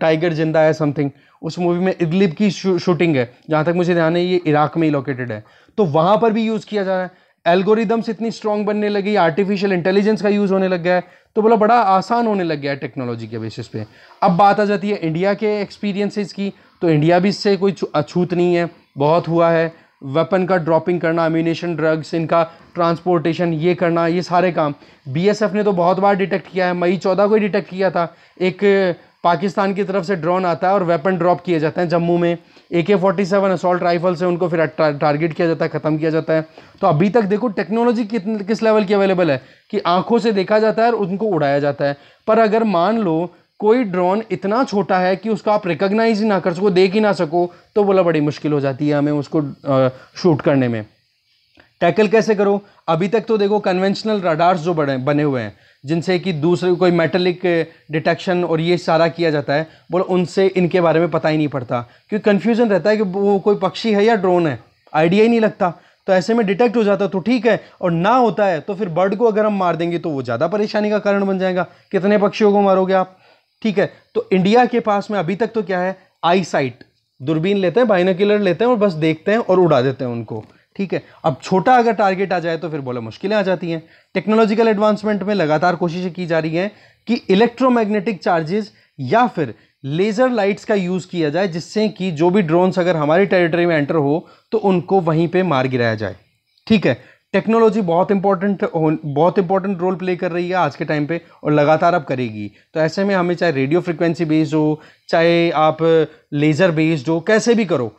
टाइगर जिंदा है समथिंग उस मूवी में इदलिब की शूटिंग है जहाँ तक मुझे ध्यान है ये इराक में ही लोकेटेड है तो वहाँ पर भी यूज़ किया जा रहा है एल्गोरिदम्स इतनी स्ट्रांग बनने लगी आर्टिफिशियल इंटेलिजेंस का यूज़ होने लग गया है तो बोला बड़ा आसान होने लग गया है टेक्नोलॉजी के बेसिस पे अब बात आ जाती है इंडिया के एक्सपीरियंसेस की तो इंडिया भी इससे कोई अछूत नहीं है बहुत हुआ है वेपन का ड्रॉपिंग करना अम्यूनेशन ड्रग्स इनका ट्रांसपोर्टेशन ये करना ये सारे काम बीएसएफ ने तो बहुत बार डिटेक्ट किया है मई चौदह को ही डिटेक्ट किया था एक पाकिस्तान की तरफ से ड्रोन आता है और वेपन ड्रॉप किए जाते हैं जम्मू में ए के फोर्टी सेवन असोल्ट राइफल से उनको फिर टारगेट किया जाता है ख़त्म किया जाता है तो अभी तक देखो टेक्नोलॉजी कितने किस लेवल की अवेलेबल है कि आंखों से देखा जाता है और उनको उड़ाया जाता है पर अगर मान लो कोई ड्रोन इतना छोटा है कि उसका आप रिकग्नाइज ही ना कर सको देख ही ना सको तो बोला बड़ी मुश्किल हो जाती है हमें उसको शूट करने में टैकल कैसे करो अभी तक तो देखो कन्वेंशनल रडार्स जो बड़े बने हुए हैं जिनसे कि दूसरे कोई मेटलिक डिटेक्शन और ये सारा किया जाता है बोलो उनसे इनके बारे में पता ही नहीं पड़ता क्योंकि कन्फ्यूज़न रहता है कि वो कोई पक्षी है या ड्रोन है आइडिया ही नहीं लगता तो ऐसे में डिटेक्ट हो जाता तो ठीक है और ना होता है तो फिर बर्ड को अगर हम मार देंगे तो वो ज़्यादा परेशानी का कारण बन जाएगा कितने पक्षियों को मारोगे आप ठीक है तो इंडिया के पास में अभी तक तो क्या है आई साइट दूरबीन लेते हैं बाइनोक्यूलर लेते हैं और बस देखते हैं और उड़ा देते हैं उनको ठीक है अब छोटा अगर टारगेट आ जाए तो फिर बोले मुश्किलें आ जाती हैं टेक्नोलॉजिकल एडवांसमेंट में लगातार कोशिशें की जा रही हैं कि इलेक्ट्रोमैग्नेटिक चार्जेस या फिर लेज़र लाइट्स का यूज़ किया जाए जिससे कि जो भी ड्रोन्स अगर हमारी टेरिटरी में एंटर हो तो उनको वहीं पर मार गिराया जाए ठीक है टेक्नोलॉजी बहुत इंपॉर्टेंट बहुत इंपॉर्टेंट रोल प्ले कर रही है आज के टाइम पे और लगातार अब करेगी तो ऐसे में हमें चाहे रेडियो फ्रिक्वेंसी बेस्ड हो चाहे आप लेज़र बेस्ड हो कैसे भी करो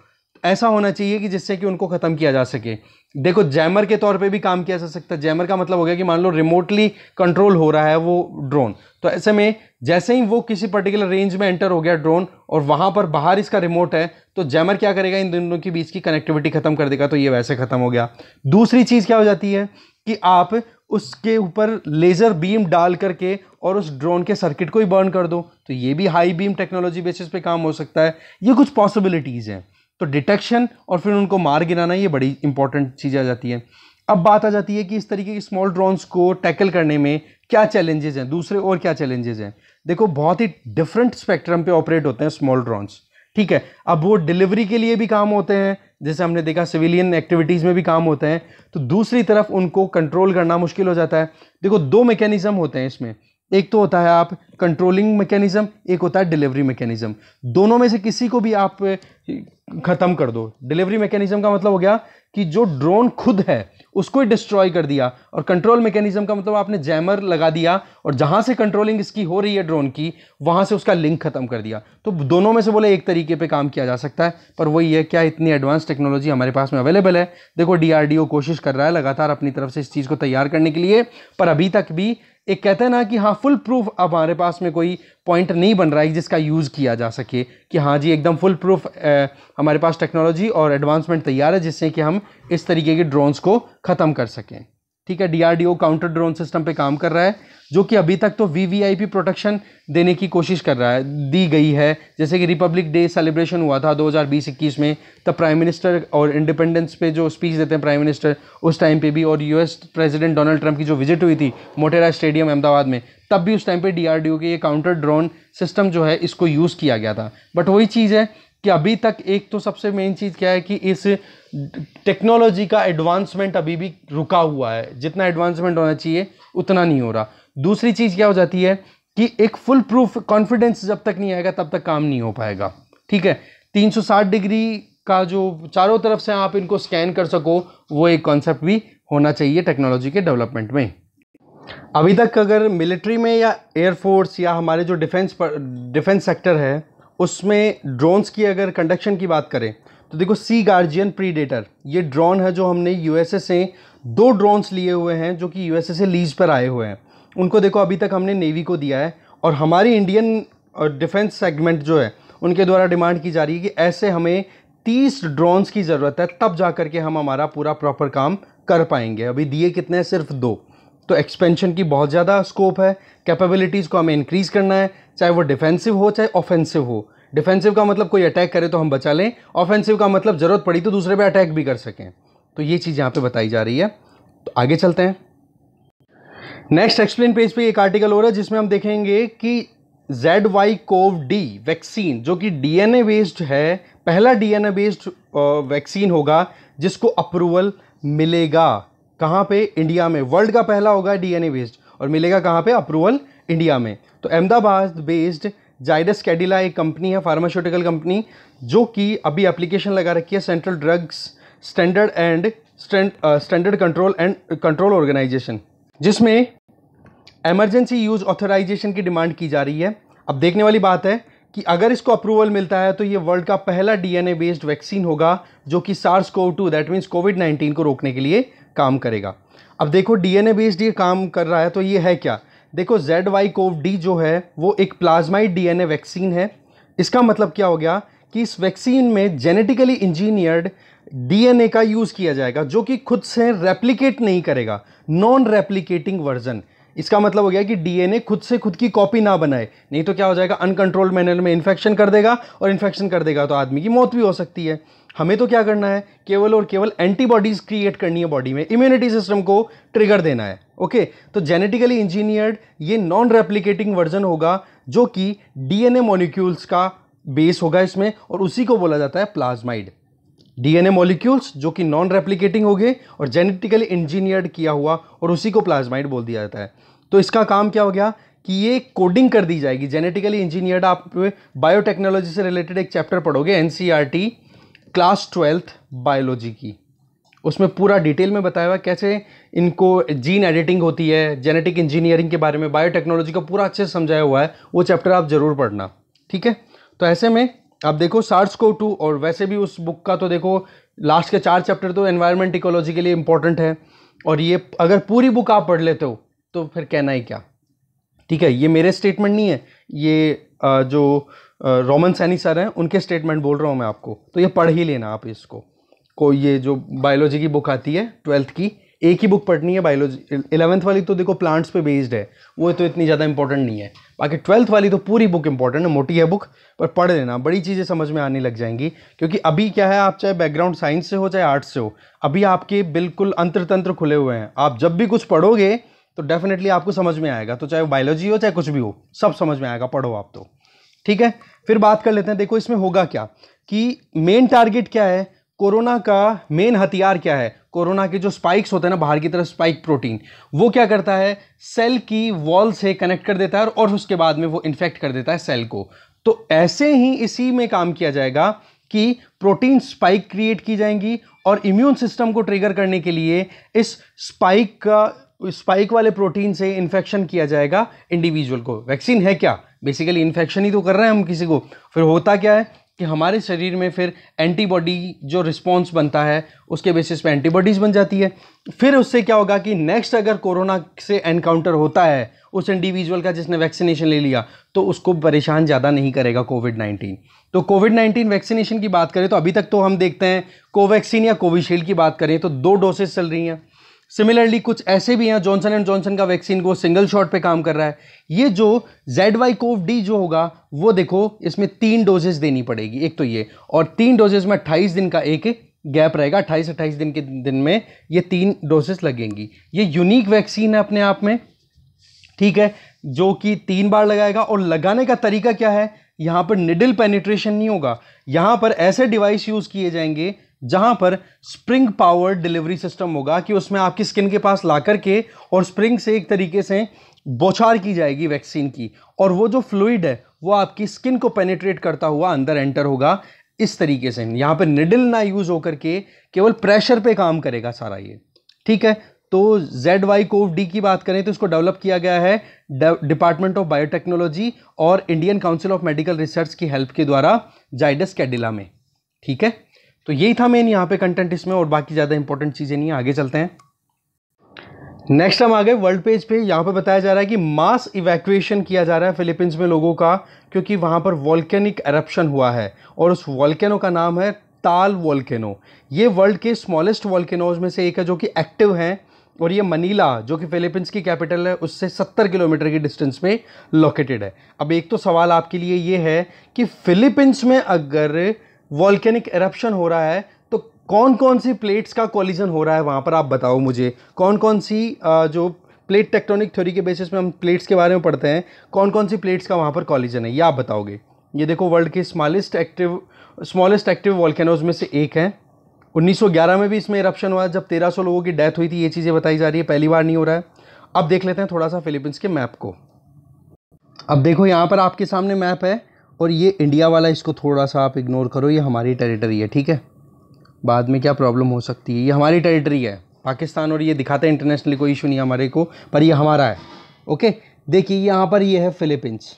ऐसा होना चाहिए कि जिससे कि उनको ख़त्म किया जा सके देखो जैमर के तौर पे भी काम किया जा सकता है जैमर का मतलब हो गया कि मान लो रिमोटली कंट्रोल हो रहा है वो ड्रोन तो ऐसे में जैसे ही वो किसी पर्टिकुलर रेंज में एंटर हो गया ड्रोन और वहाँ पर बाहर इसका रिमोट है तो जैमर क्या करेगा इन दोनों के बीच की कनेक्टिविटी ख़त्म कर देगा तो ये वैसे ख़त्म हो गया दूसरी चीज़ क्या हो जाती है कि आप उसके ऊपर लेज़र बीम डाल करके और उस ड्रोन के सर्किट को ही बर्न कर दो तो ये भी हाई बीम टेक्नोलॉजी बेसिस पे काम हो सकता है ये कुछ पॉसिबिलिटीज़ हैं तो डिटेक्शन और फिर उनको मार गिराना ये बड़ी इंपॉर्टेंट चीज़ आ जाती है अब बात आ जाती है कि इस तरीके की स्मॉल ड्रोन्स को टैकल करने में क्या चैलेंजेस हैं दूसरे और क्या चैलेंजेस हैं देखो बहुत ही डिफरेंट स्पेक्ट्रम पे ऑपरेट होते हैं स्मॉल ड्रोन्स ठीक है अब वो डिलीवरी के लिए भी काम होते हैं जैसे हमने देखा सिविलियन एक्टिविटीज़ में भी काम होते हैं तो दूसरी तरफ उनको कंट्रोल करना मुश्किल हो जाता है देखो दो मैकेनिज़्म होते हैं इसमें एक तो होता है आप कंट्रोलिंग मैकेनिज़्म एक होता है डिलीवरी मैकेनिज़्म दोनों में से किसी को भी आप ख़त्म कर दो डिलीवरी मैकेनिज़्म का मतलब हो गया कि जो ड्रोन खुद है उसको ही डिस्ट्रॉय कर दिया और कंट्रोल मैकेनिज़्म का मतलब आपने जैमर लगा दिया और जहाँ से कंट्रोलिंग इसकी हो रही है ड्रोन की वहाँ से उसका लिंक ख़त्म कर दिया तो दोनों में से बोले एक तरीके पे काम किया जा सकता है पर वही है क्या इतनी एडवांस टेक्नोलॉजी हमारे पास में अवेलेबल है देखो डी कोशिश कर रहा है लगातार अपनी तरफ से इस चीज़ को तैयार करने के लिए पर अभी तक भी एक कहते हैं ना कि हाँ फुल प्रूफ अब हमारे पास में कोई पॉइंट नहीं बन रहा है जिसका यूज़ किया जा सके कि हाँ जी एकदम फुल प्रूफ हमारे पास टेक्नोलॉजी और एडवांसमेंट तैयार है जिससे कि हम इस तरीके के ड्रोन्स को ख़त्म कर सकें ठीक है डीआरडीओ काउंटर ड्रोन सिस्टम पे काम कर रहा है जो कि अभी तक तो वीवीआईपी प्रोटेक्शन देने की कोशिश कर रहा है दी गई है जैसे कि रिपब्लिक डे सेलिब्रेशन हुआ था 2021 में तब प्राइम मिनिस्टर और इंडिपेंडेंस पे जो स्पीच देते हैं प्राइम मिनिस्टर उस टाइम पे भी और यूएस प्रेसिडेंट डोनाल्ड ट्रंप की जो विजिट हुई थी मोटेरा स्टेडियम अहमदाबाद में तब भी उस टाइम पर डी के ये काउंटर ड्रोन सिस्टम जो है इसको यूज़ किया गया था बट वही चीज़ है कि अभी तक एक तो सबसे मेन चीज़ क्या है कि इस टेक्नोलॉजी का एडवांसमेंट अभी भी रुका हुआ है जितना एडवांसमेंट होना चाहिए उतना नहीं हो रहा दूसरी चीज़ क्या हो जाती है कि एक फुल प्रूफ कॉन्फिडेंस जब तक नहीं आएगा तब तक काम नहीं हो पाएगा ठीक है 360 डिग्री का जो चारों तरफ से आप इनको स्कैन कर सको वो एक कॉन्सेप्ट भी होना चाहिए टेक्नोलॉजी के डेवलपमेंट में अभी तक अगर मिलिट्री में या एयरफोर्स या हमारे जो डिफेंस पर डिफेंस सेक्टर है उसमें ड्रोन्स की अगर कंडक्शन की बात करें तो देखो सी गार्जियन प्रीडेटर ये ड्रोन है जो हमने यूएसए से दो ड्रोन्स लिए हुए हैं जो कि यूएसए से लीज पर आए हुए हैं उनको देखो अभी तक हमने नेवी को दिया है और हमारी इंडियन डिफेंस सेगमेंट जो है उनके द्वारा डिमांड की जा रही है कि ऐसे हमें तीस ड्रोन्स की ज़रूरत है तब जा कर के हम हमारा पूरा प्रॉपर काम कर पाएंगे अभी दिए कितने हैं सिर्फ दो तो एक्सपेंशन की बहुत ज़्यादा स्कोप है कैपेबिलिटीज़ को हमें इंक्रीज़ करना है चाहे वो डिफेंसिव हो चाहे ऑफेंसिव हो डिफेंसिव का मतलब कोई अटैक करे तो हम बचा लें ऑफेंसिव का मतलब ज़रूरत पड़ी तो दूसरे पे अटैक भी कर सकें तो ये चीज़ यहाँ पे बताई जा रही है तो आगे चलते हैं नेक्स्ट एक्सप्लेन पेज पे एक आर्टिकल हो रहा है जिसमें हम देखेंगे कि Z Y Cov D vaccine जो कि डीएनए बेस्ड है पहला डीएनए बेस्ड वैक्सीन होगा जिसको अप्रूवल मिलेगा कहाँ पे इंडिया में वर्ल्ड का पहला होगा डीएनए बेस्ड और मिलेगा कहाँ पे अप्रूवल इंडिया में तो अहमदाबाद बेस्ड जाइडस कैडिला एक कंपनी है फार्मास्यूटिकल कंपनी जो कि अभी एप्लीकेशन लगा रखी है Central Drugs Standard and Standard Control and Control Organisation जिसमें एमरजेंसी यूज़ ऑथोराइजेशन की डिमांड की जा रही है अब देखने वाली बात है कि अगर इसको अप्रूवल मिलता है तो ये वर्ल्ड का पहला डीएनए बेस्ड वैक्सीन होगा जो कि SARS Cov two that means Covid nineteen को रोकने के लिए काम करेगा अब देखो डीएनए बेस्ड ये काम कर रहा है तो ये है क्या देखो जेड वाई कोव डी जो है वो एक प्लाज्माइड डीएनए वैक्सीन है इसका मतलब क्या हो गया कि इस वैक्सीन में जेनेटिकली इंजीनियर्ड डीएनए का यूज़ किया जाएगा जो कि खुद से रेप्लिकेट नहीं करेगा नॉन रेप्लिकेटिंग वर्जन इसका मतलब हो गया कि डीएनए खुद से खुद की कॉपी ना बनाए नहीं तो क्या हो जाएगा अनकंट्रोल्ड मैनर में इन्फेक्शन कर देगा और इन्फेक्शन कर देगा तो आदमी की मौत भी हो सकती है हमें तो क्या करना है केवल और केवल एंटीबॉडीज़ क्रिएट करनी है बॉडी में इम्यूनिटी सिस्टम को ट्रिगर देना है ओके तो जेनेटिकली इंजीनियर्ड ये नॉन रेप्लिकेटिंग वर्जन होगा जो कि डीएनए मॉलिक्यूल्स का बेस होगा इसमें और उसी को बोला जाता है प्लाज्माइड डीएनए मॉलिक्यूल्स जो कि नॉन रेप्लिकेटिंग हो गए और जेनेटिकली इंजीनियर्ड किया हुआ और उसी को प्लाज्माइड बोल दिया जाता है तो इसका काम क्या हो गया कि ये कोडिंग कर दी जाएगी जेनेटिकली इंजीनियर्ड आप बायोटेक्नोलॉजी से रिलेटेड एक चैप्टर पढ़ोगे एन क्लास ट्वेल्थ बायोलॉजी की उसमें पूरा डिटेल में बताया हुआ कैसे इनको जीन एडिटिंग होती है जेनेटिक इंजीनियरिंग के बारे में बायोटेक्नोलॉजी का पूरा अच्छे से समझाया हुआ है वो चैप्टर आप ज़रूर पढ़ना ठीक है तो ऐसे में आप देखो सार्स को टू और वैसे भी उस बुक का तो देखो लास्ट के चार चैप्टर तो एनवायरमेंट इकोलॉजी के लिए इंपॉर्टेंट है और ये अगर पूरी बुक आप पढ़ लेते हो तो फिर कहना ही क्या ठीक है ये मेरे स्टेटमेंट नहीं है ये जो रोमन सैनी सर हैं उनके स्टेटमेंट बोल रहा हूँ मैं आपको तो ये पढ़ ही लेना आप इसको को ये जो बायोलॉजी की बुक आती है ट्वेल्थ की एक ही बुक पढ़नी है बायोलॉजी इलेवंथ वाली तो देखो प्लांट्स पे बेस्ड है वो तो इतनी ज़्यादा इंपॉर्टेंट नहीं है बाकी ट्वेल्थ वाली तो पूरी बुक इंपॉर्टेंट है मोटी है बुक पर पढ़ लेना बड़ी चीज़ें समझ में आने लग जाएंगी क्योंकि अभी क्या है आप चाहे बैकग्राउंड साइंस से हो चाहे आर्ट्स से हो अभी आपके बिल्कुल अंतर तंत्र खुले हुए हैं आप जब भी कुछ पढ़ोगे तो डेफिनेटली आपको समझ में आएगा तो चाहे वो बायोलॉजी हो चाहे कुछ भी हो सब समझ में आएगा पढ़ो आप तो ठीक है फिर बात कर लेते हैं देखो इसमें होगा क्या कि मेन टारगेट क्या है कोरोना का मेन हथियार क्या है कोरोना के जो स्पाइक्स होते हैं ना बाहर की तरफ स्पाइक प्रोटीन वो क्या करता है सेल की वॉल से कनेक्ट कर देता है और उसके बाद में वो इन्फेक्ट कर देता है सेल को तो ऐसे ही इसी में काम किया जाएगा कि प्रोटीन स्पाइक क्रिएट की जाएंगी और इम्यून सिस्टम को ट्रिगर करने के लिए इस स्पाइक का स्पाइक वाले प्रोटीन से इन्फेक्शन किया जाएगा इंडिविजुअल को वैक्सीन है क्या बेसिकली इन्फेक्शन ही तो कर रहे हैं हम किसी को फिर होता क्या है कि हमारे शरीर में फिर एंटीबॉडी जो रिस्पॉन्स बनता है उसके बेसिस पे एंटीबॉडीज़ बन जाती है फिर उससे क्या होगा कि नेक्स्ट अगर कोरोना से एनकाउंटर होता है उस इंडिविजुअल का जिसने वैक्सीनेशन ले लिया तो उसको परेशान ज़्यादा नहीं करेगा कोविड नाइन्टीन तो कोविड नाइन्टीन वैक्सीनेशन की बात करें तो अभी तक तो हम देखते हैं कोवैक्सीन या कोविशील्ड की बात करें तो दो डोसेज चल रही हैं सिमिलरली कुछ ऐसे भी हैं जॉनसन एंड जॉनसन का वैक्सीन को सिंगल शॉट पे काम कर रहा है ये जो जेड वाई कोव डी जो होगा वो देखो इसमें तीन डोजेस देनी पड़ेगी एक तो ये और तीन डोजेस में अट्ठाईस दिन का एक गैप रहेगा अट्ठाईस अट्ठाईस दिन के दिन में ये तीन डोजेस लगेंगी ये यूनिक वैक्सीन है अपने आप में ठीक है जो कि तीन बार लगाएगा और लगाने का तरीका क्या है यहाँ पर निडिल पेनिट्रेशन नहीं होगा यहाँ पर ऐसे डिवाइस यूज़ किए जाएंगे जहां पर स्प्रिंग पावर डिलीवरी सिस्टम होगा कि उसमें आपकी स्किन के पास ला करके और स्प्रिंग से एक तरीके से बौछार की जाएगी वैक्सीन की और वो जो फ्लूड है वो आपकी स्किन को पेनिट्रेट करता हुआ अंदर एंटर होगा इस तरीके से यहाँ पर निडल ना यूज़ होकर के केवल प्रेशर पे काम करेगा सारा ये ठीक है तो जेड वाई कोव डी की बात करें तो इसको डेवलप किया गया है डिपार्टमेंट ऑफ बायोटेक्नोलॉजी और Indian Council of Medical Research की हेल्प के द्वारा जाइडस कैडिला में ठीक है तो यही था मेन यहाँ पे कंटेंट इसमें और बाकी ज़्यादा इंपॉर्टेंट चीज़ें नहीं आगे चलते हैं नेक्स्ट हम आ गए वर्ल्ड पेज पे यहाँ पे बताया जा रहा है कि मास इवैक्यूएशन किया जा रहा है फिलीपींस में लोगों का क्योंकि वहाँ पर वॉल्केनिक एरप्शन हुआ है और उस वॉल्केनो का नाम है ताल वॉल्केनो ये वर्ल्ड के स्मॉलेस्ट वॉल्केनोज में से एक है जो कि एक्टिव हैं और ये मनीला जो कि फिलीपींस की कैपिटल है उससे 70 किलोमीटर की डिस्टेंस में लोकेटेड है अब एक तो सवाल आपके लिए ये है कि फिलीपींस में अगर वॉल्केनिक एरप्शन हो रहा है तो कौन कौन सी प्लेट्स का कॉलिजन हो रहा है वहाँ पर आप बताओ मुझे कौन कौन सी जो प्लेट टेक्टोनिक थ्योरी के बेसिस में हम प्लेट्स के बारे में पढ़ते हैं कौन कौन सी प्लेट्स का वहाँ पर कॉलिजन है ये आप बताओगे ये देखो वर्ल्ड के smallest active smallest active volcanoes में से एक है 1911 में भी इसमें इरप्शन हुआ जब 1300 लोगों की डेथ हुई थी ये चीज़ें बताई जा रही है पहली बार नहीं हो रहा है अब देख लेते हैं थोड़ा सा फिलीपींस के मैप को अब देखो यहाँ पर आपके सामने मैप है और ये इंडिया वाला इसको थोड़ा सा आप इग्नोर करो ये हमारी टेरिटरी है ठीक है बाद में क्या प्रॉब्लम हो सकती है ये हमारी टेरिटरी है पाकिस्तान और ये दिखाते हैं इंटरनेशनली कोई इशू नहीं हमारे को पर ये हमारा है ओके देखिए यहाँ पर ये है फिलीपींस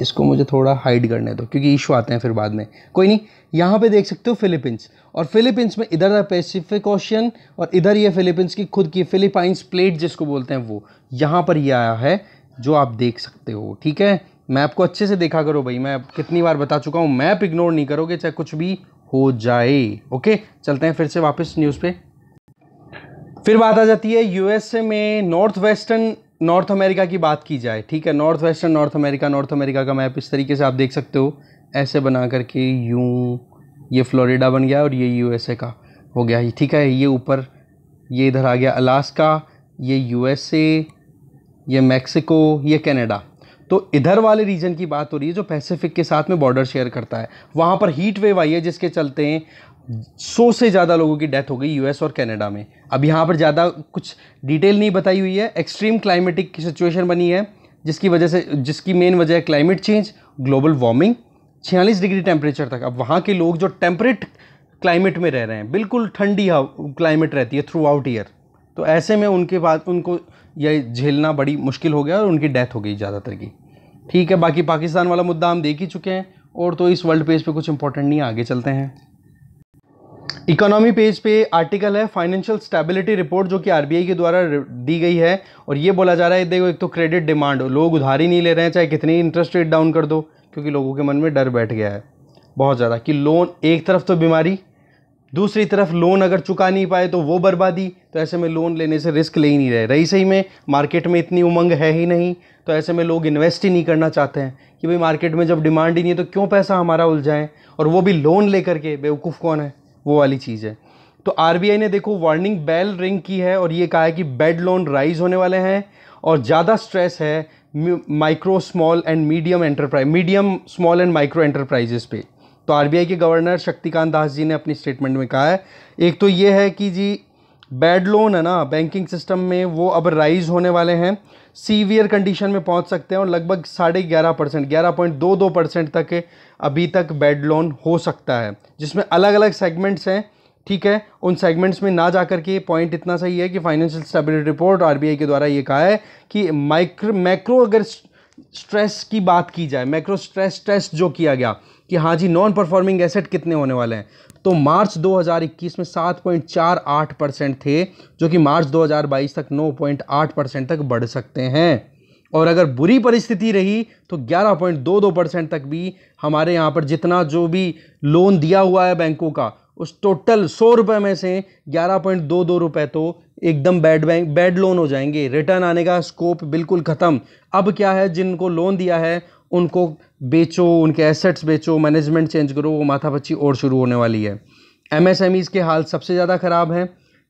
इसको मुझे थोड़ा हाइड करने दो क्योंकि इशू आते हैं फिर बाद में कोई नहीं यहाँ पे देख सकते हो फिलीपींस और फिलीपींस में इधर है पैसिफिक ओशियन और इधर ये फिलीपींस की खुद की फिलीपाइंस प्लेट जिसको बोलते हैं वो यहाँ पर ये आया है जो आप देख सकते हो ठीक है मैप को अच्छे से देखा करो भाई मैं कितनी बार बता चुका हूँ मैप इग्नोर नहीं करोगे चाहे कुछ भी हो जाए ओके चलते हैं फिर से वापस न्यूज़ पे फिर बात आ जाती है यूएसए में नॉर्थ वेस्टर्न नॉर्थ अमेरिका की बात की जाए ठीक है north western North America North America का मैप इस तरीके से आप देख सकते हो ऐसे बना करके यूँ ये फ्लोरिडा बन गया और ये यू का हो गया ठीक है ये ऊपर ये इधर आ गया अलास्का ये यू ये मैक्सिको ये कनाडा तो इधर वाले रीजन की बात हो रही है जो पैसिफिक के साथ में बॉर्डर शेयर करता है वहाँ पर हीट वेव आई है जिसके चलते सौ से ज़्यादा लोगों की डेथ हो गई यूएस और कनाडा में अब यहाँ पर ज़्यादा कुछ डिटेल नहीं बताई हुई है एक्सट्रीम क्लाइमेटिक की सिचुएशन बनी है जिसकी वजह से जिसकी मेन वजह है क्लाइमेट चेंज ग्लोबल वार्मिंग छियालीस डिग्री टेम्परेचर तक अब वहाँ के लोग जो टेम्परेट क्लाइमेट में रह रहे हैं बिल्कुल ठंडी क्लाइमेट रहती है थ्रू आउट ईयर तो ऐसे में उनके बाद उनको ये झेलना बड़ी मुश्किल हो गया और उनकी डेथ हो गई ज़्यादातर की ठीक है बाकी पाकिस्तान वाला मुद्दा हम देख ही चुके हैं और तो इस वर्ल्ड पेज पे कुछ इंपॉर्टेंट नहीं आगे चलते हैं इकोनॉमी पेज पे आर्टिकल है फाइनेंशियल स्टेबिलिटी रिपोर्ट जो कि आरबीआई के द्वारा दी गई है और ये बोला जा रहा है देखो एक तो क्रेडिट डिमांड लोग उधार ही नहीं ले रहे हैं चाहे कितनी इंटरेस्ट रेट डाउन कर दो क्योंकि लोगों के मन में डर बैठ गया है बहुत ज़्यादा कि लोन एक तरफ तो बीमारी दूसरी तरफ लोन अगर चुका नहीं पाए तो वो बर्बादी तो ऐसे में लोन लेने से रिस्क ले ही नहीं रहे रही सही में मार्केट में इतनी उमंग है ही नहीं तो ऐसे में लोग इन्वेस्ट ही नहीं करना चाहते हैं कि भाई मार्केट में जब डिमांड ही नहीं है तो क्यों पैसा हमारा उलझाएँ और वो भी लोन ले करके बेवकूफ़ कौन है वो वाली चीज़ है तो आर ने देखो वार्निंग बेल रिंग की है और ये कहा है कि बेड लोन राइज होने वाले हैं और ज़्यादा स्ट्रेस है micro small and medium enterprise medium small and micro enterprises पे तो आरबीआई के गवर्नर शक्तिकांत दास जी ने अपनी स्टेटमेंट में कहा है एक तो ये है कि जी बैड लोन है ना बैंकिंग सिस्टम में वो अब राइज होने वाले हैं सीवियर कंडीशन में पहुंच सकते हैं और लगभग साढ़े ग्यारह परसेंट ग्यारह पॉइंट दो दो परसेंट तक अभी तक बैड लोन हो सकता है जिसमें अलग अलग सेगमेंट्स हैं ठीक है उन सेगमेंट्स में ना जा कर के पॉइंट इतना सही है कि फाइनेंशियल स्टेबिलिटी रिपोर्ट आरबीआई के द्वारा ये कहा है कि माइक्रो मैक्रो अगर स्ट्रेस की बात की जाए मैक्रो स्ट्रेस टेस्ट जो किया गया कि हाँ जी नॉन परफॉर्मिंग एसेट कितने होने वाले हैं तो मार्च 2021 में 7.48 परसेंट थे जो कि मार्च 2022 तक 9.8 परसेंट तक बढ़ सकते हैं और अगर बुरी परिस्थिति रही तो 11.22 परसेंट तक भी हमारे यहाँ पर जितना जो भी लोन दिया हुआ है बैंकों का उस टोटल सौ रुपये में से ग्यारह पॉइंट दो दो रुपये तो एकदम बैड बैंक बैड लोन हो जाएंगे रिटर्न आने का स्कोप बिल्कुल ख़त्म अब क्या है जिनको लोन दिया है उनको बेचो उनके एसेट्स बेचो मैनेजमेंट चेंज करो वो माथापच्ची और शुरू होने वाली है एमएसएमईज़ के हाल सबसे ज़्यादा ख़राब हैं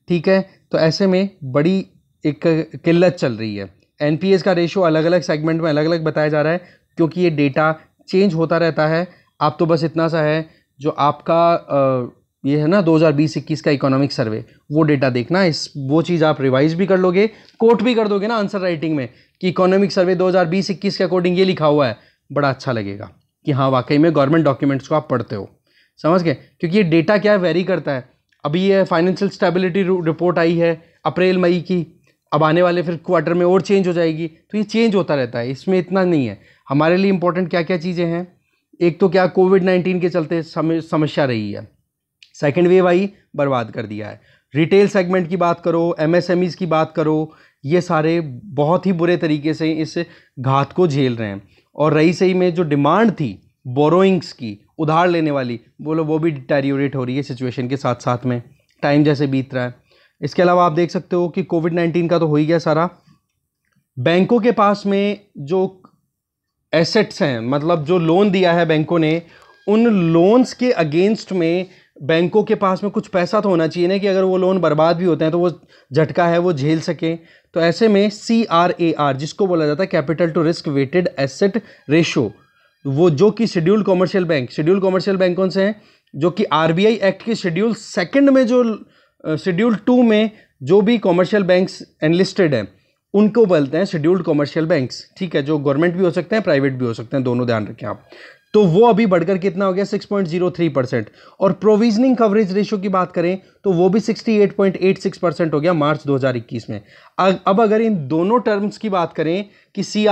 ठीक है तो ऐसे में बड़ी एक किल्लत चल रही है एन का रेशो अलग अलग सेगमेंट में अलग अलग बताया जा रहा है क्योंकि ये डेटा चेंज होता रहता है आप तो बस इतना सा है जो आपका आ, ये है ना 2020-21 का इकोनॉमिक सर्वे वो डेटा देखना इस वो चीज़ आप रिवाइज भी कर लोगे कोट भी कर दोगे ना आंसर राइटिंग में कि इकोनॉमिक सर्वे 2020-21 के अकॉर्डिंग ये लिखा हुआ है बड़ा अच्छा लगेगा कि हाँ वाकई में गवर्नमेंट डॉक्यूमेंट्स को आप पढ़ते हो समझ गए क्योंकि ये डेटा क्या वेरी करता है अभी ये फाइनेंशियल स्टेबिलिटी रिपोर्ट आई है अप्रैल मई की अब आने वाले फिर क्वार्टर में और चेंज हो जाएगी तो ये चेंज होता रहता है इसमें इतना नहीं है हमारे लिए इंपॉर्टेंट क्या क्या चीज़ें हैं एक तो क्या कोविड नाइन्टीन के चलते समस्या रही है सेकेंड वेव आई बर्बाद कर दिया है रिटेल सेगमेंट की बात करो एम की बात करो ये सारे बहुत ही बुरे तरीके से इस घात को झेल रहे हैं और रही सही में जो डिमांड थी बोरोइंग्स की उधार लेने वाली बोलो वो भी डिटेरियोरेट हो रही है सिचुएशन के साथ साथ में टाइम जैसे बीत रहा है इसके अलावा आप देख सकते हो कि कोविड नाइन्टीन का तो हो ही गया सारा बैंकों के पास में जो एसेट्स हैं मतलब जो लोन दिया है बैंकों ने उन लोन्स के अगेंस्ट में बैंकों के पास में कुछ पैसा तो होना चाहिए ना कि अगर वो लोन बर्बाद भी होते हैं तो वो झटका है वो झेल सकें तो ऐसे में सी आर ए आर जिसको बोला जाता है capital to risk weighted asset ratio वो जो कि schedule commercial bank schedule commercial bank कौन से हैं जो कि आरबीआई एक्ट के शेड्यूल सेकंड में जो शेड्यूल टू में जो भी कॉमर्शियल बैंक्स एनलिस्टेड हैं उनको बोलते हैं शेड्यूल्ड कॉमर्शियल बैंक्स ठीक है जो गवर्नमेंट भी हो सकते हैं प्राइवेट भी हो सकते हैं दोनों ध्यान रखें आप तो वो अभी बढ़कर कितना हो गया 6.03 परसेंट और प्रोविजनिंग कवरेज रेशियो की बात करें तो वो भी 68.86 परसेंट हो गया मार्च 2021 में अब अगर इन दोनों टर्म्स की बात करें कि सी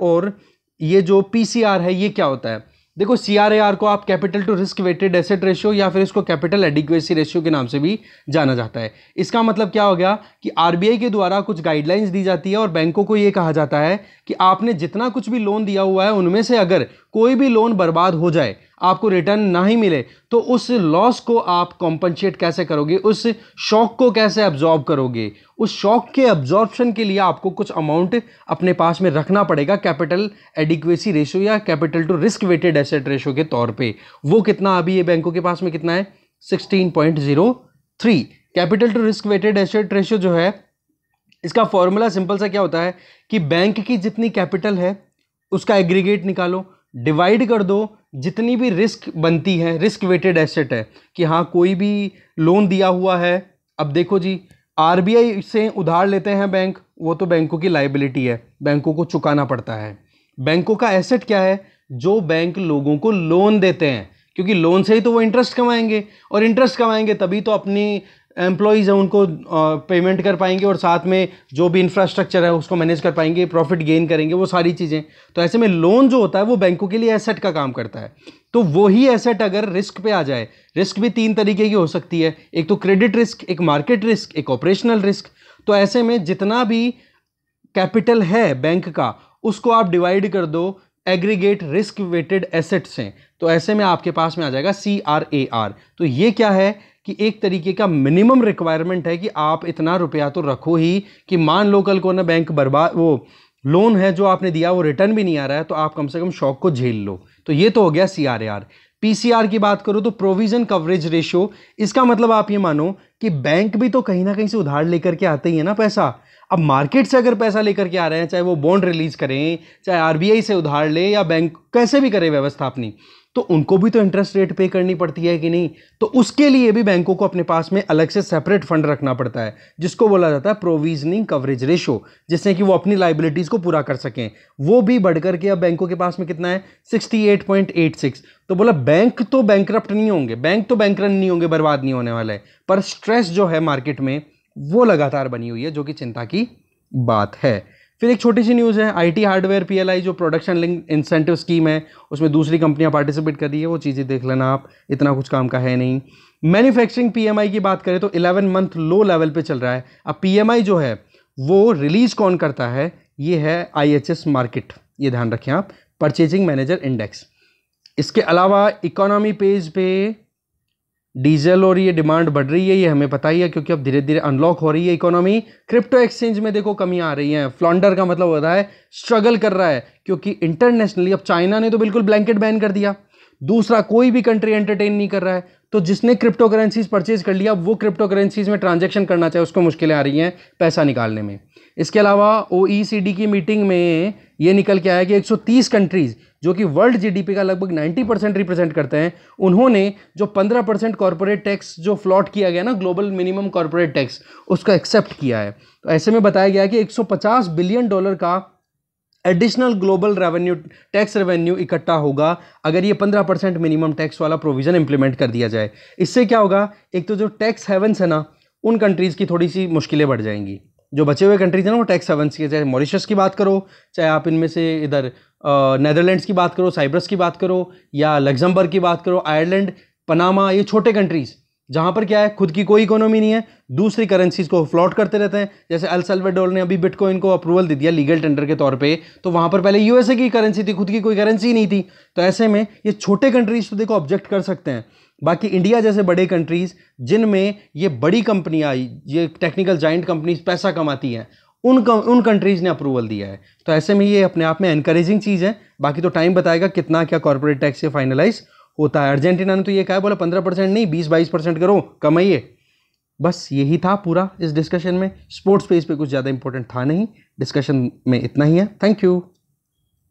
और ये जो पी है ये क्या होता है देखो सी को आप capital to risk weighted asset ratio या फिर इसको कैपिटल एडिक्वेसी रेशियो के नाम से भी जाना जाता है इसका मतलब क्या हो गया कि आरबीआई के द्वारा कुछ गाइडलाइंस दी जाती है और बैंकों को ये कहा जाता है कि आपने जितना कुछ भी लोन दिया हुआ है उनमें से अगर कोई भी लोन बर्बाद हो जाए आपको रिटर्न ना ही मिले तो उस लॉस को आप कॉम्पनसेट कैसे करोगे उस शॉक को कैसे अब्जॉर्ब करोगे उस शॉक के अब्जॉर्बशन के लिए आपको कुछ अमाउंट अपने पास में रखना पड़ेगा कैपिटल एडिक्वेसी रेशो या capital to risk weighted asset ratio के तौर पे वो कितना अभी ये बैंकों के पास में कितना है sixteen point zero three capital to risk weighted asset ratio जो है इसका फॉर्मूला सिंपल सा क्या होता है कि बैंक की जितनी कैपिटल है उसका एग्रीगेट निकालो डिवाइड कर दो जितनी भी रिस्क बनती है रिस्क वेटेड एसेट है कि हाँ कोई भी लोन दिया हुआ है अब देखो जी आरबीआई से उधार लेते हैं बैंक वो तो बैंकों की लाइबिलिटी है बैंकों को चुकाना पड़ता है बैंकों का एसेट क्या है जो बैंक लोगों को लोन देते हैं क्योंकि लोन से ही तो वो इंटरेस्ट कमाएंगे और इंटरेस्ट कमाएंगे तभी तो अपनी एम्प्लॉयज़ हैं उनको पेमेंट कर पाएंगे और साथ में जो भी इंफ्रास्ट्रक्चर है उसको मैनेज कर पाएंगे प्रॉफिट गेन करेंगे वो सारी चीज़ें तो ऐसे में लोन जो होता है वो बैंकों के लिए एसेट का काम करता है तो वही एसेट अगर रिस्क पे आ जाए रिस्क भी तीन तरीके की हो सकती है एक तो क्रेडिट रिस्क एक मार्केट रिस्क एक ऑपरेशनल रिस्क तो ऐसे में जितना भी कैपिटल है बैंक का उसको आप डिवाइड कर दो एग्रीगेट रिस्क वेटेड एसेट्स हैं तो ऐसे में आपके पास में आ जाएगा सी आर ए आर तो ये क्या है कि एक तरीके का मिनिमम रिक्वायरमेंट है कि आप इतना रुपया तो रखो ही कि मान लो कल को ना बैंक बर्बाद वो लोन है जो आपने दिया वो रिटर्न भी नहीं आ रहा है तो आप कम से कम शौक को झेल लो तो ये तो हो गया सी आर आर पीसीआर की बात करो तो प्रोविजन कवरेज रेशियो इसका मतलब आप ये मानो कि बैंक भी तो कहीं ना कहीं से उधार लेकर के आते ही है ना पैसा अब मार्केट से अगर पैसा लेकर के आ रहे हैं चाहे वो बॉन्ड रिलीज करें चाहे आरबीआई से उधार ले या बैंक कैसे भी करे व्यवस्था अपनी तो उनको भी तो इंटरेस्ट रेट पे करनी पड़ती है कि नहीं तो उसके लिए भी बैंकों को अपने पास में अलग से सेपरेट फंड रखना पड़ता है जिसको बोला जाता है प्रोविजनिंग कवरेज रेशो जिससे कि वो अपनी लाइबिलिटीज़ को पूरा कर सकें वो भी बढ़कर के अब बैंकों के पास में कितना है 68.86 तो बोला बैंक तो बैंक नहीं होंगे बैंक तो बैंक नहीं होंगे बर्बाद नहीं होने वाले पर स्ट्रेस जो है मार्केट में वो लगातार बनी हुई है जो कि चिंता की बात है फिर एक छोटी सी न्यूज़ है आईटी हार्डवेयर पीएलआई जो प्रोडक्शन लिंक इंसेंटिव स्कीम है उसमें दूसरी कंपनियां पार्टिसिपेट कर रही है वो चीज़ें देख लेना आप इतना कुछ काम का है नहीं मैन्युफैक्चरिंग पीएमआई की बात करें तो 11 मंथ लो लेवल पे चल रहा है अब पीएमआई जो है वो रिलीज़ कौन करता है ये है आई मार्केट ये ध्यान रखें आप परचेजिंग मैनेजर इंडेक्स इसके अलावा इकोनॉमी पेज पे डीजल और ये डिमांड बढ़ रही है ये हमें पता ही है क्योंकि अब धीरे धीरे अनलॉक हो रही है इकोनॉमी क्रिप्टो एक्सचेंज में देखो कमी आ रही है फ्लॉन्डर का मतलब होता है स्ट्रगल कर रहा है क्योंकि इंटरनेशनली अब चाइना ने तो बिल्कुल ब्लैंकेट बैन कर दिया दूसरा कोई भी कंट्री एंटरटेन नहीं कर रहा है तो जिसने क्रिप्टो करेंसीज परचेज कर लिया वो क्रिप्टो करेंसीज में ट्रांजेक्शन करना चाहे उसको मुश्किलें आ रही हैं पैसा निकालने में इसके अलावा ओ की मीटिंग में ये निकल के आया कि एक कंट्रीज़ जो कि वर्ल्ड जीडीपी का लगभग 90 परसेंट रिप्रेजेंट करते हैं उन्होंने जो 15 परसेंट कॉरपोरेट टैक्स जो फ्लॉट किया गया ना ग्लोबल मिनिमम कॉरपोरेट टैक्स उसको एक्सेप्ट किया है तो ऐसे में बताया गया कि 150 बिलियन डॉलर का additional global revenue tax revenue इकट्ठा होगा अगर ये पंद्रह परसेंट मिनिमम टैक्स वाला प्रोविज़न इंप्लीमेंट कर दिया जाए इससे क्या होगा एक तो जो टैक्स हेवंस है ना उन कंट्रीज़ की थोड़ी सी मुश्किलें बढ़ जाएंगी जो बचे हुए कंट्रीज़ हैं ना वो टैक्स हेवंस की चाहे मॉरिशस की बात करो चाहे आप इनमें से इधर नैदरलैंड्स की बात करो साइप्रस की बात करो या लग्जमबर्ग की बात करो आयरलैंड पनामा ये छोटे कंट्रीज़ जहाँ पर क्या है खुद की कोई इकोनॉमी नहीं है दूसरी करेंसीज़ को फ्लॉट करते रहते हैं जैसे अल सल्वाडोर ने अभी बिटकॉइन को अप्रूवल दे दिया लीगल टेंडर के तौर पे तो वहाँ पर पहले यूएसए की करेंसी थी खुद की कोई करेंसी नहीं थी तो ऐसे में ये छोटे कंट्रीज़ तो देखो ऑब्जेक्ट कर सकते हैं बाकी इंडिया जैसे बड़े कंट्रीज़ जिनमें ये बड़ी कंपनियाँ ये टेक्निकल जॉइंट कंपनीज पैसा कमाती हैं उन उन कंट्रीज़ ने अप्रूवल दिया है तो ऐसे में ये अपने आप में एनकरेजिंग चीज़ है बाकी तो टाइम बताएगा कितना क्या कॉर्पोरेट टैक्स से फाइनलाइज होता है अर्जेंटीना ने तो ये कहा बोला पंद्रह परसेंट नहीं बीस बाईस परसेंट करो कमाइए बस यही था पूरा इस डिस्कशन में स्पोर्ट्स पेज पे कुछ ज़्यादा इंपॉर्टेंट था नहीं डिस्कशन में इतना ही है थैंक यू